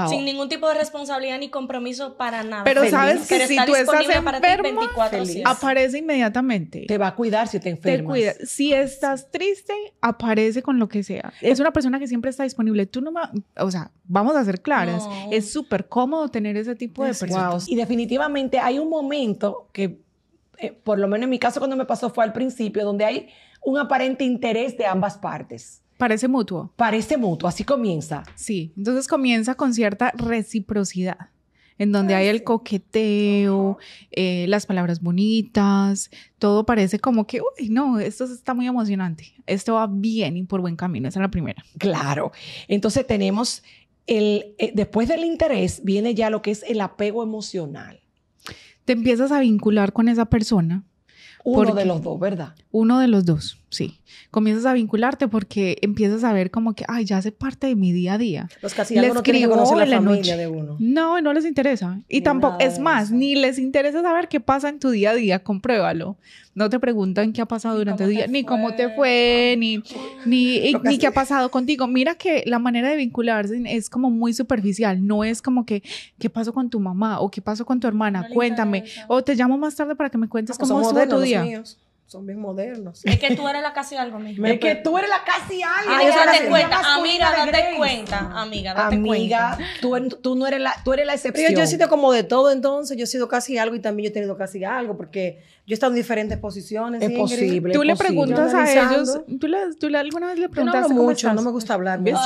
Speaker 2: Sin ningún
Speaker 3: tipo de responsabilidad ni compromiso para nada. Pero sabes que si tú estás enfermo,
Speaker 2: aparece inmediatamente. Te va a cuidar si te enfermas. Si estás triste, aparece con lo que sea. Es una persona que siempre está disponible. Tú no, o sea, vamos a ser claras. Es súper cómodo tener ese tipo de personas. Y definitivamente hay un momento que,
Speaker 1: eh, por lo menos en mi caso cuando me pasó fue al principio, donde hay un aparente interés de ambas
Speaker 2: partes. Parece mutuo. Parece mutuo, así comienza. Sí, entonces comienza con cierta reciprocidad, en donde hay el coqueteo, eh, las palabras bonitas, todo parece como que, uy, no, esto está muy emocionante, esto va bien y por buen camino, esa es la primera. Claro, entonces tenemos el, eh, después del
Speaker 1: interés viene ya lo que es el apego emocional.
Speaker 2: Te empiezas a vincular con esa persona. Uno de los dos, ¿verdad? Uno de los dos sí. Comienzas a vincularte porque empiezas a ver como que, ay, ya hace parte de mi día a día. Los casi no escribo que la, la noche. De uno. No, no les interesa. Y tampoco, es más, ni les interesa saber qué pasa en tu día a día, compruébalo. No te preguntan qué ha pasado durante el día, ni cómo te fue, ni, ni, qué ha pasado contigo. Mira que la manera de vincularse es como muy superficial, no es como que, ¿qué pasó con tu mamá? ¿O qué pasó con tu hermana? Cuéntame. O te llamo más tarde para que me cuentes ah, pues cómo estuvo tu día
Speaker 4: son bien
Speaker 3: modernos. Es que tú eres la casi algo, mi Es que tú eres la
Speaker 1: casi
Speaker 4: algo. Ah, amiga date
Speaker 3: cuenta, amiga, date cuenta, amiga,
Speaker 1: date Tú, tú no
Speaker 4: eres la, tú eres la excepción. Yo, he sido como de todo entonces, yo he sido casi algo y también yo he tenido casi algo, porque yo he estado en diferentes posiciones. Es posible. Tú le preguntas a ellos,
Speaker 2: ¿tú, le, alguna vez le preguntaste. no no me gusta hablar mucho.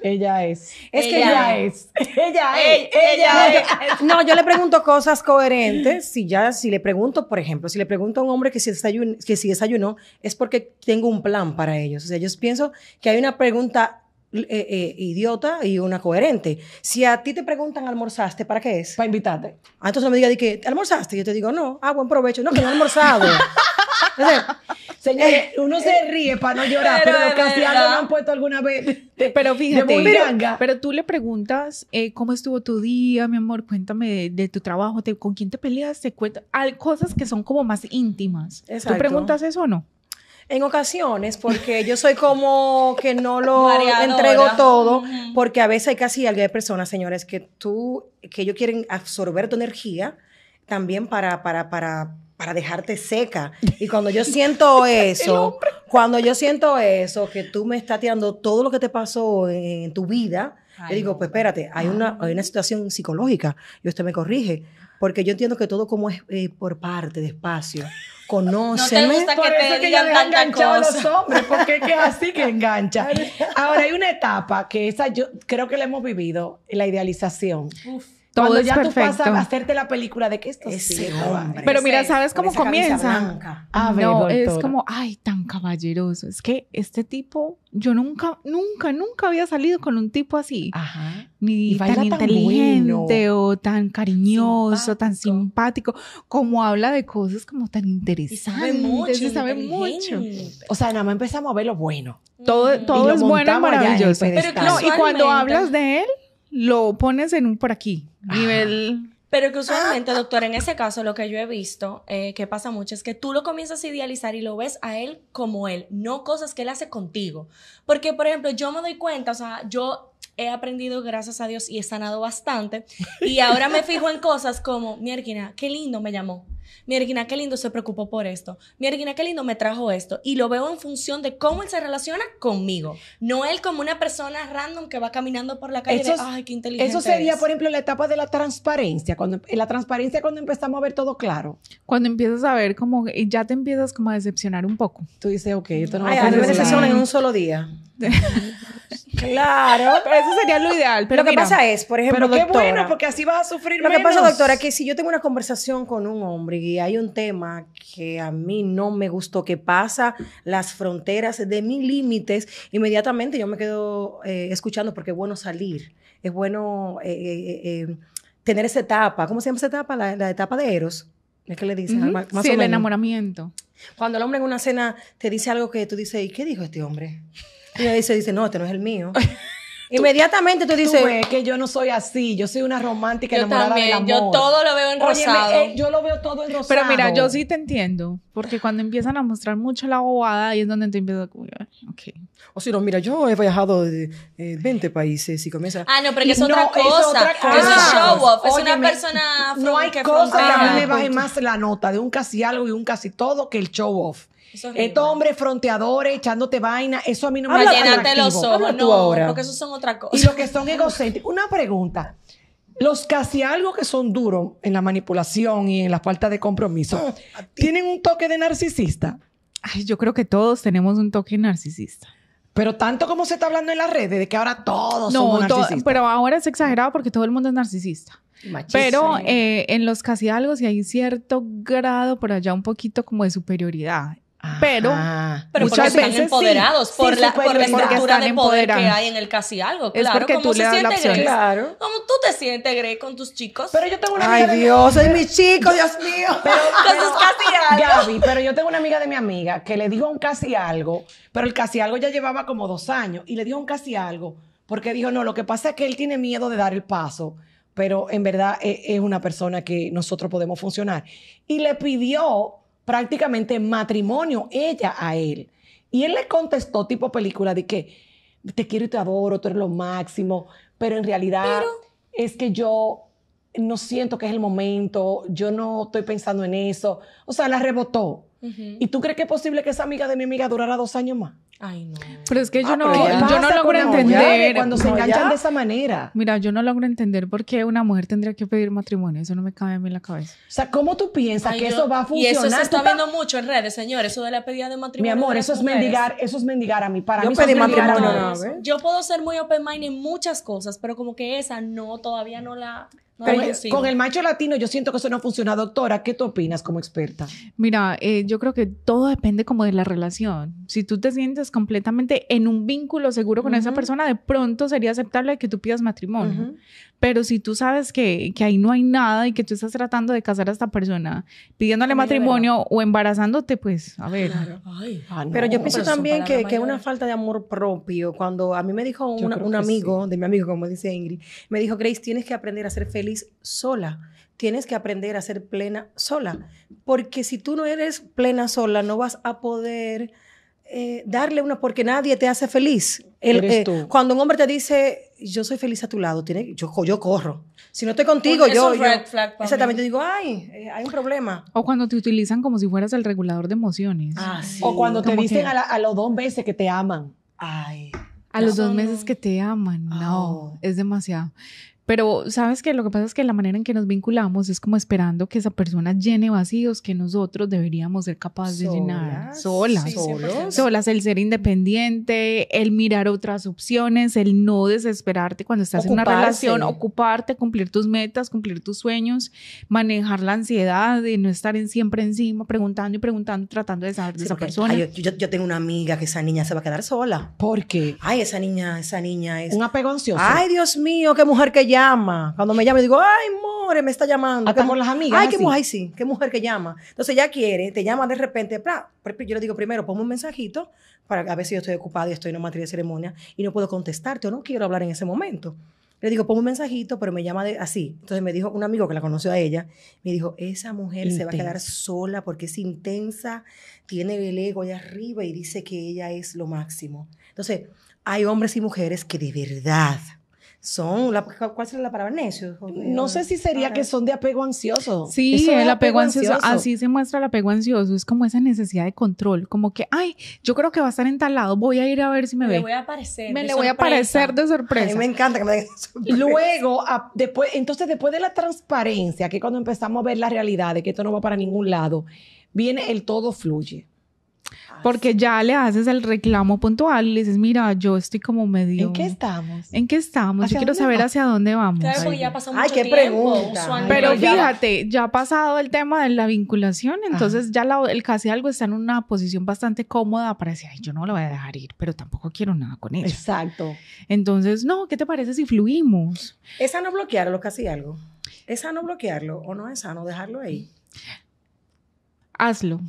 Speaker 2: Ella es. Es que ella, es.
Speaker 4: *laughs*
Speaker 1: Ella es. Ella,
Speaker 4: es. No, yo le pregunto cosas coherentes. Si ya, si le pregunto, por ejemplo, si le pregunto a un hombre que si, desayunó, es porque tengo un plan para ellos. O sea, yo pienso que hay una pregunta eh, eh, idiota y una coherente. Si a ti te preguntan, ¿almorzaste? ¿Para qué es? Para invitarte. Ah, entonces no me diga, que ¿almorzaste? Yo te digo, no. Ah,
Speaker 1: buen provecho. No, que no he almorzado. *laughs* O *laughs* uno se ríe para no llorar, pero, casi no lo han puesto alguna vez. pero fíjate,
Speaker 2: pero, tú le preguntas eh, cómo estuvo tu día, mi amor, cuéntame de, tu trabajo, con quién te peleaste? cuenta, hay cosas que son como más íntimas. ¿Tú preguntas eso o no?
Speaker 4: En ocasiones, porque yo soy como que no lo *laughs* entrego todo, porque a veces hay casi alguien de personas, señores, que tú, que ellos quieren absorber tu energía también para, para, para para dejarte seca. Y cuando yo *laughs* siento eso, cuando yo siento eso, que tú me estás tirando todo lo que te pasó en tu vida, yo digo, pues espérate, hay una, hay una situación psicológica y usted me corrige. Porque yo entiendo que todo como es eh, por
Speaker 1: parte, despacio. *laughs* Conóceme.
Speaker 2: No te gusta que te que tanta los hombres, porque es
Speaker 1: así que engancha. *laughs* Ahora, hay una etapa que esa yo creo que la hemos vivido, la
Speaker 2: idealización. Uf todo Cuando ya tú pasas a
Speaker 1: hacerte la película de que esto Pero mira, ¿sabes cómo comienza? Ah,
Speaker 2: no, es como, ay, tan caballeroso. Es que este tipo, yo nunca, nunca, nunca había salido con un tipo así. Ajá. Ni tan, inteligente o tan cariñoso, tan simpático, como habla de cosas como tan interesantes. Y sabe
Speaker 1: mucho. y sabe mucho. O sea, nada más empezamos a ver lo bueno.
Speaker 2: Todo, todo es bueno y maravilloso. Pero no, y cuando hablas de él, lo pones en un por aquí, nivel...
Speaker 3: Pero que usualmente, doctor, en ese caso lo que yo he visto, eh, que pasa mucho, es que tú lo comienzas a idealizar y lo ves a él como él, no cosas que él hace contigo. Porque, por ejemplo, yo me doy cuenta, o sea, yo he aprendido, gracias a Dios, y he sanado bastante. Y ahora me fijo en cosas como, Erquina, qué lindo me llamó mi erguina qué lindo se preocupó por esto. mi erguina qué lindo me trajo esto. Y lo veo en función de cómo él se relaciona conmigo. No él como una persona random que va caminando por la calle. Eso, Ay, qué inteligente.
Speaker 1: Eso sería, por ejemplo, la etapa de la transparencia. Cuando, la transparencia cuando empezamos a ver todo claro.
Speaker 2: Cuando empiezas a ver como, ya te empiezas como a decepcionar un poco. Tú dices, ok, esto no va a, a en un
Speaker 4: solo día. *laughs* claro. *laughs* eso sería lo ideal. Pero lo que pasa es, por ejemplo, qué bueno, porque
Speaker 1: así vas a sufrir Lo que pasa, doctora, que
Speaker 4: si yo tengo una conversación con un hombre y hay un tema que a mí no me gustó, que pasa las fronteras de mis límites, inmediatamente yo me quedo eh, escuchando porque es bueno salir, es bueno eh, eh, tener esa etapa, ¿cómo se llama esa etapa? La, etapa de Eros, es que le dicen, más, sí, el enamoramiento. Cuando el hombre en una cena te dice algo que tú dices, ¿y qué dijo este
Speaker 1: hombre? Y ella dice, dice, no, este no es el mío. *laughs* Inmediatamente tú dices tú que yo no soy
Speaker 2: así, yo soy una romántica enamorada también, del amor. Yo todo lo veo en rosado. Eh,
Speaker 1: yo lo veo todo en rosado. Pero
Speaker 2: mira, yo sí te entiendo, porque cuando empiezan a mostrar mucho la bobada, ahí es donde te empiezas a...
Speaker 4: Okay. O si no, mira, yo he viajado de eh, 20 países y comienza... Ah, no, pero
Speaker 3: que es, no, otra es, otra cosa. es es show off, es una persona... No hay que cosa que a mí me baje más
Speaker 1: la nota de un casi algo y un casi todo que el show off. Estos hombres fronteadores, echándote vaina, eso a mí no me gusta. Llénate los ojos, no, porque eso
Speaker 3: son otra cosa.
Speaker 1: Y lo que son *laughs* egocéntricos. Una pregunta. Los casi algo que son duros en la manipulación y en la falta de compromiso,
Speaker 2: ah, ¿tienen un toque de narcisista? Ay, yo creo que todos tenemos un toque narcisista. Pero tanto como se está hablando en las redes, de que ahora todos no, narcisistas. No, pero ahora es exagerado porque todo el mundo es narcisista. Pero eh, en los casi algo si hay cierto grado por allá un poquito como de superioridad. Pero, muchas porque veces están empoderados por, la, por estructura de poder que hay
Speaker 3: en el casi algo. Claro, como tú se siente claro. Como tú te sientes, Grey, con tus chicos. Pero yo tengo una Ay, Dios, soy mi chico, Dios mío. Pero, Gaby,
Speaker 1: pero yo tengo una amiga de mi amiga que le dijo un casi algo, pero el casi algo ya llevaba como dos años y le dijo un casi algo porque dijo: No, lo que pasa es que él tiene miedo de dar el paso pero en verdad eh, es, una persona que nosotros podemos funcionar. Y le pidió prácticamente matrimonio, ella a él. Y él le contestó tipo película de que te quiero y te adoro, tú eres lo máximo, pero en realidad es que yo no siento que es el momento, yo no estoy pensando en eso. O sea, la rebotó.
Speaker 2: ¿Y tú crees que es
Speaker 1: posible que esa amiga de mi amiga durara dos años más?
Speaker 3: Ay, no.
Speaker 2: Pero es que yo ah, no, yo logro entender. Cuando se enganchan de esa manera. Mira, yo no logro entender por qué una mujer tendría que pedir matrimonio. Eso no me cabe a mí en la cabeza. O sea, ¿cómo tú piensas que eso va a funcionar? Y eso se está
Speaker 3: viendo mucho en redes, señor. Eso de la pedida de matrimonio. Mi amor, eso es mendigar.
Speaker 2: Eso es mendigar
Speaker 1: a mí. Para matrimonio.
Speaker 3: yo puedo ser muy open mind en muchas cosas, pero como que esa no, todavía no la
Speaker 1: con el macho latino yo siento que eso no funciona, doctora. ¿Qué tú opinas como experta?
Speaker 2: Mira, eh, yo creo que todo depende como de la relación. Si tú te sientes completamente en un vínculo seguro con esa persona, de pronto sería aceptable que tú pidas matrimonio. Pero si tú sabes que, que, ahí no hay nada y que tú estás tratando de casar a esta persona, pidiéndole matrimonio o embarazándote, pues, a ver. Ah, pero yo pienso también que, es una
Speaker 4: falta de amor propio. Cuando a mí me dijo un amigo, de mi amigo, como dice Ingrid, me dijo, Grace, tienes que aprender a ser feliz sola. Tienes que aprender a ser plena sola. Porque si tú no eres plena sola, no vas a poder... Eh, darle una, porque nadie te hace feliz. El, eh, cuando un hombre te dice, yo soy feliz a tu lado, tiene, yo,
Speaker 2: yo corro. Si no estoy contigo, yo, yo exactamente digo,
Speaker 4: ay, eh, hay un problema.
Speaker 2: O cuando te utilizan como si fueras el regulador de emociones.
Speaker 4: Ah, sí. O cuando te dicen a,
Speaker 2: los dos meses que te aman. Ay. A los dos meses que te aman, no, ah. es demasiado. Pero sabes que lo que pasa es que la manera en que nos vinculamos es como esperando que esa persona llene vacíos que nosotros deberíamos ser capaces de llenar solas. solas. solas, el ser independiente, el mirar otras opciones, el no desesperarte cuando estás en una relación, ocuparte, cumplir tus metas, cumplir tus sueños, manejar la ansiedad y no estar en, siempre encima preguntando y preguntando, tratando de saber de esa persona. yo,
Speaker 4: yo, tengo una amiga que esa niña se va a quedar sola. ¿Por qué? Ay, esa niña, esa niña es... Un apego ansioso. Ay, Dios mío, qué mujer que ya llama, cuando me llama, digo, ay, more, me está llamando. ¿Hacemos las amigas. Ay, qué mujer, ay, sí, qué mujer que llama. Entonces ya quiere, te llama de repente, yo le digo primero, ponme un mensajito para ver si yo estoy ocupada y estoy en una materia de ceremonia y no puedo contestarte o no quiero hablar en ese momento. Le digo, ponme un mensajito, pero me llama de, así. Entonces me dijo un amigo que la conoció a ella, me dijo, esa mujer se va a quedar sola porque es intensa, tiene el ego allá arriba y dice que ella es lo máximo. Entonces, hay hombres y mujeres que de verdad son, la, ¿cuál será la
Speaker 1: palabra? necio? No sé si sería que son de apego ansioso. Sí, el apego, ansioso. Así
Speaker 2: se muestra el apego ansioso. Es como esa necesidad de control. Como que, ay, yo creo que va a estar en tal lado. Voy a ir a ver si me, ve. Me voy
Speaker 3: a aparecer. Me le voy a aparecer de sorpresa. A mí me
Speaker 2: encanta que me *laughs* sorpresa. Luego,
Speaker 1: después, entonces, después de la transparencia, que cuando empezamos a ver la realidad de que esto no va para ningún lado, viene el todo fluye.
Speaker 2: Porque ya le haces el reclamo puntual y le dices, mira, yo estoy como medio... ¿En qué estamos? ¿En qué estamos? Yo quiero saber hacia dónde vamos. ya pasó mucho Ay, qué pregunta. Pero fíjate, ya ha pasado el tema de la vinculación, ah. entonces ya la, el casi algo está en una posición bastante cómoda para decir, Ay, yo no lo voy a dejar ir, pero tampoco quiero nada con ella. Exacto. Entonces, no, ¿qué te parece si fluimos?
Speaker 4: ¿Es sano bloquearlo casi algo? ¿Es sano bloquearlo o no es sano dejarlo ahí?
Speaker 2: Hazlo.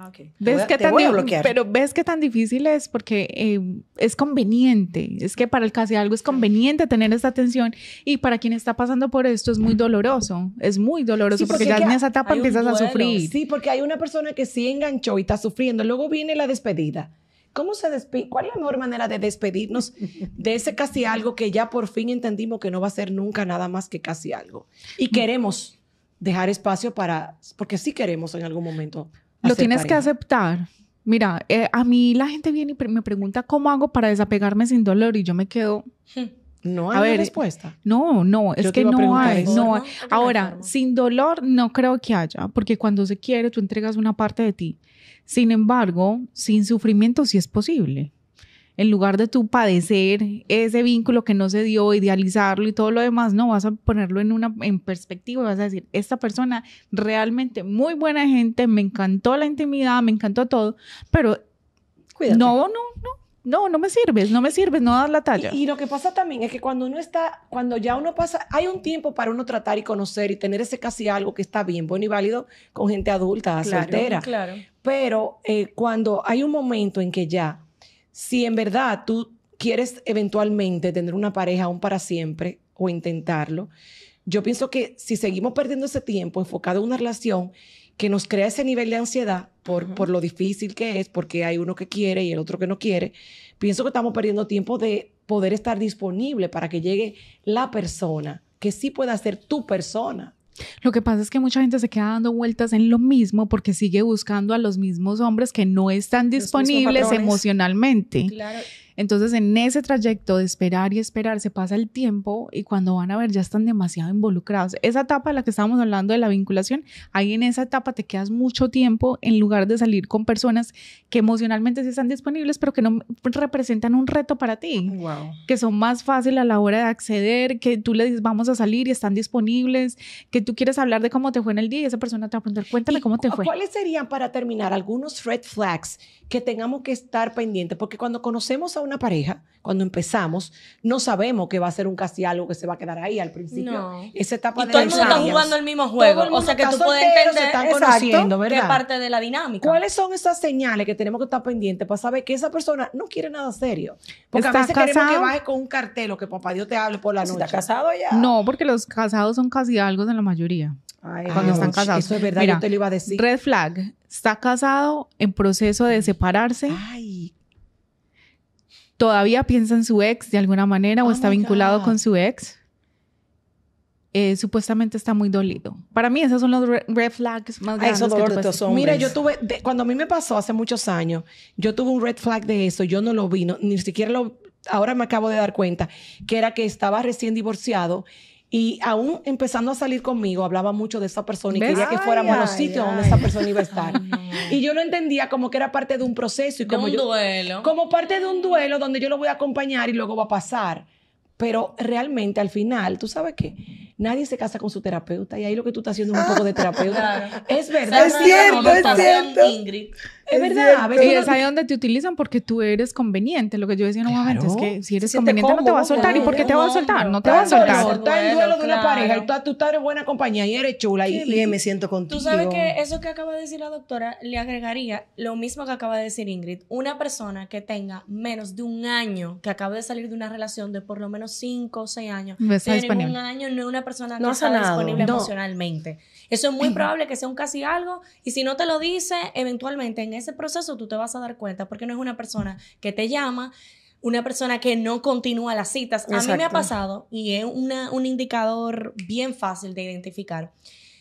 Speaker 2: Ah, ¿Ves qué tan Pero ves qué tan difícil es porque eh, es conveniente, es que para el casi algo es conveniente tener esta atención y para quien está pasando por esto es muy doloroso, es muy doloroso porque, ya en esa etapa empiezas a sufrir.
Speaker 1: Sí, porque hay una persona que sí enganchó y está sufriendo, luego viene la despedida. ¿Cómo se ¿Cuál es la mejor manera de despedirnos *laughs* de ese casi algo que ya por fin entendimos que no va a ser nunca nada más que casi algo? Y mm. queremos dejar espacio para, porque sí queremos en algún momento
Speaker 2: lo tienes que aceptar. Mira, eh, a mí la gente viene y me pregunta cómo hago para desapegarme sin dolor y yo me quedo.
Speaker 1: Hmm. No hay respuesta.
Speaker 2: No, no, es que no hay, no Ahora, sin dolor no creo que haya, porque cuando se quiere tú entregas una parte de ti. Sin embargo, sin sufrimiento sí es posible en lugar de tú padecer ese vínculo que no se dio, idealizarlo y todo lo demás, no, vas a ponerlo en una en perspectiva vas a decir, esta persona realmente muy buena gente, me encantó la intimidad, me encantó todo, pero no, no, no. No, no me sirves, no me sirves, no das la talla. Y,
Speaker 1: lo que pasa también es que cuando uno está, cuando ya uno pasa, hay un tiempo para uno tratar y conocer y tener ese casi algo que está bien, bueno y válido con gente adulta, claro, Claro. Pero eh, cuando hay un momento en que ya si en verdad tú quieres eventualmente tener una pareja aún para siempre o intentarlo, yo pienso que si seguimos perdiendo ese tiempo enfocado en una relación que nos crea ese nivel de ansiedad por, por lo difícil que es, porque hay uno que quiere y el otro que no quiere, pienso que estamos perdiendo tiempo de poder estar disponible para que llegue la persona que sí pueda ser tu persona.
Speaker 2: Lo que pasa es que mucha gente se queda dando vueltas en lo mismo porque sigue buscando a los mismos hombres que no están disponibles emocionalmente. Claro. Entonces, en ese trayecto de esperar y esperar, se pasa el tiempo y cuando van a ver ya están demasiado involucrados. Esa etapa de la que estábamos hablando de la vinculación, ahí en esa etapa te quedas mucho tiempo en lugar de salir con personas que emocionalmente sí están disponibles, pero que no representan un reto para ti, que son más fáciles a la hora de acceder, que tú le dices vamos a salir y están disponibles, que tú quieres hablar de cómo te fue en el día y esa persona te va a preguntar, cuéntame cómo te fue.
Speaker 1: ¿Cuáles serían para terminar algunos red flags que tengamos que estar pendientes? Porque cuando conocemos a una pareja, cuando empezamos, no sabemos que va a ser un casi algo que se va a quedar ahí al principio. No. Esa etapa y todo el mundo está jugando el mismo juego. o sea que tú puedes entender se parte de la dinámica. ¿Cuáles son esas señales que tenemos que estar pendientes para saber que esa persona no quiere nada serio? Porque a veces queremos que baje con un cartel o que papá Dios te hable por la ah, noche. ¿Estás casado ya? No,
Speaker 2: porque los casados son casi algo de la mayoría. Ay, cuando están casados. Eso es verdad, yo te lo iba a decir. Red flag, está casado en proceso de separarse. Ay, todavía piensa en su ex de alguna manera o oh está vinculado con su ex, eh, supuestamente está muy dolido. Para mí, esos son los red flags más ah, grandes. Mira, yo
Speaker 1: tuve, cuando a mí me pasó hace muchos años, yo tuve un red flag de eso, yo no lo vi, ni siquiera lo, ahora me acabo de dar cuenta, que era que estaba recién divorciado y aún empezando a salir conmigo, hablaba mucho de esa persona y quería que fuéramos a los sitios donde esa persona iba a estar. *laughs* y yo lo entendía como que era parte de un proceso. Y como de un duelo. Como parte de un duelo donde yo lo voy a acompañar y luego va a pasar. Pero realmente al final, ¿tú sabes qué? Nadie se casa con su terapeuta y ahí lo que tú estás haciendo es un poco de terapeuta. Es verdad. Es
Speaker 3: cierto, es cierto. Ingrid,
Speaker 2: es, verdad, a veces ahí donde te utilizan porque tú eres conveniente. Lo que yo decía no, un es que si eres conveniente no te va a soltar. ¿Y por qué te va a soltar? No te va a soltar. soltar
Speaker 3: en duelo de una pareja
Speaker 1: tú, estás eres buena compañía y eres chula y, me siento contigo. Tú sabes que eso
Speaker 3: que acaba de decir la doctora le agregaría lo mismo que acaba de decir Ingrid. Una persona que tenga menos de un año, que acaba de salir de una relación de por lo menos 5 o 6 años, tiene un año no es una persona no que está disponible emocionalmente. Eso es muy probable que sea un casi algo y si no te lo dice, eventualmente en ese proceso tú te vas a dar cuenta porque no es una persona que te llama, una persona que no continúa las citas. A mí me ha pasado y es un indicador bien fácil de identificar.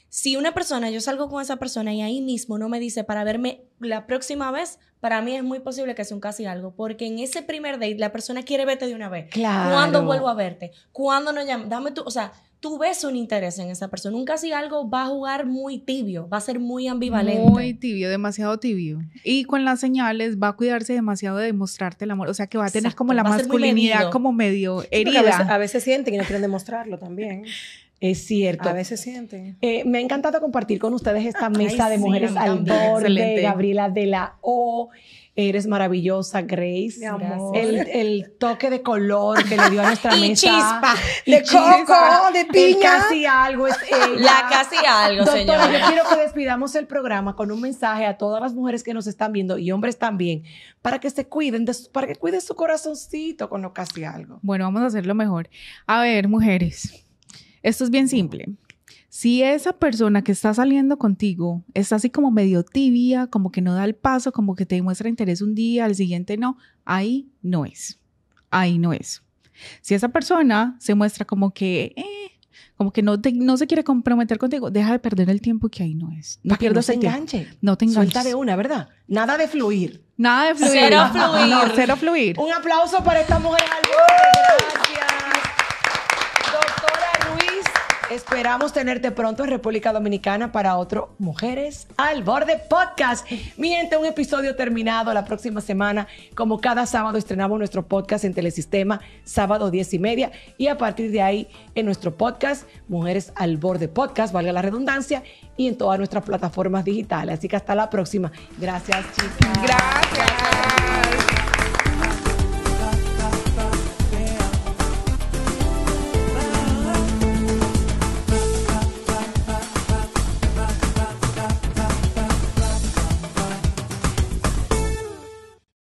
Speaker 3: Si una persona, yo salgo con esa persona y ahí mismo no me dice para verme la próxima vez, para mí es muy posible que sea un casi algo, porque en ese primer date la persona quiere verte de una vez. Claro. ¿Cuándo vuelvo a verte? ¿Cuándo no llamo? Dame tú, o sea,
Speaker 2: tú ves un interés en esa persona. Nunca si algo va a jugar muy tibio, va a ser muy ambivalente. Muy tibio, demasiado tibio. Y con las señales va a cuidarse demasiado de demostrarte el amor. O sea, que va a tener como la masculinidad como medio herida. a, veces, sienten que no quieren demostrarlo también.
Speaker 1: Es cierto. A veces sienten. Eh, me ha encantado compartir con ustedes esta ah, mesa de mujeres al al Gabriela de la O. Eres maravillosa, Grace. Mi amor. El, toque de color que le dio a nuestra *laughs* y Chispa, de coco, de piña. casi algo *laughs* La casi algo, Doctora, yo quiero que despidamos el programa con un mensaje a todas las mujeres que nos están viendo y hombres también, para que se cuiden, para que cuide
Speaker 2: su corazoncito con lo casi algo. Bueno, vamos a hacerlo mejor. A ver, mujeres, esto es bien simple. Si esa persona que está saliendo contigo está así como medio tibia, como que no da el paso, como que te muestra interés un día, al siguiente no, ahí no es. Ahí no es. Si esa persona se muestra como que, eh, como que no, no se quiere comprometer contigo, deja de perder el tiempo que ahí no es. No pierdas el enganche. No te enganches. Suelta de una, ¿verdad? Nada de fluir. Nada de fluir. Cero fluir. cero fluir.
Speaker 1: Un aplauso para esta mujer. ¡Uh! Esperamos tenerte pronto en República Dominicana para otro Mujeres al Borde Podcast. Miente, un episodio terminado la próxima semana. Como cada sábado estrenamos nuestro podcast en Telesistema, sábado 10 y media. Y a partir de ahí en nuestro podcast, Mujeres al Borde Podcast, valga la redundancia, y en todas nuestras plataformas digitales. Así que hasta la próxima. Gracias, chicas. Gracias.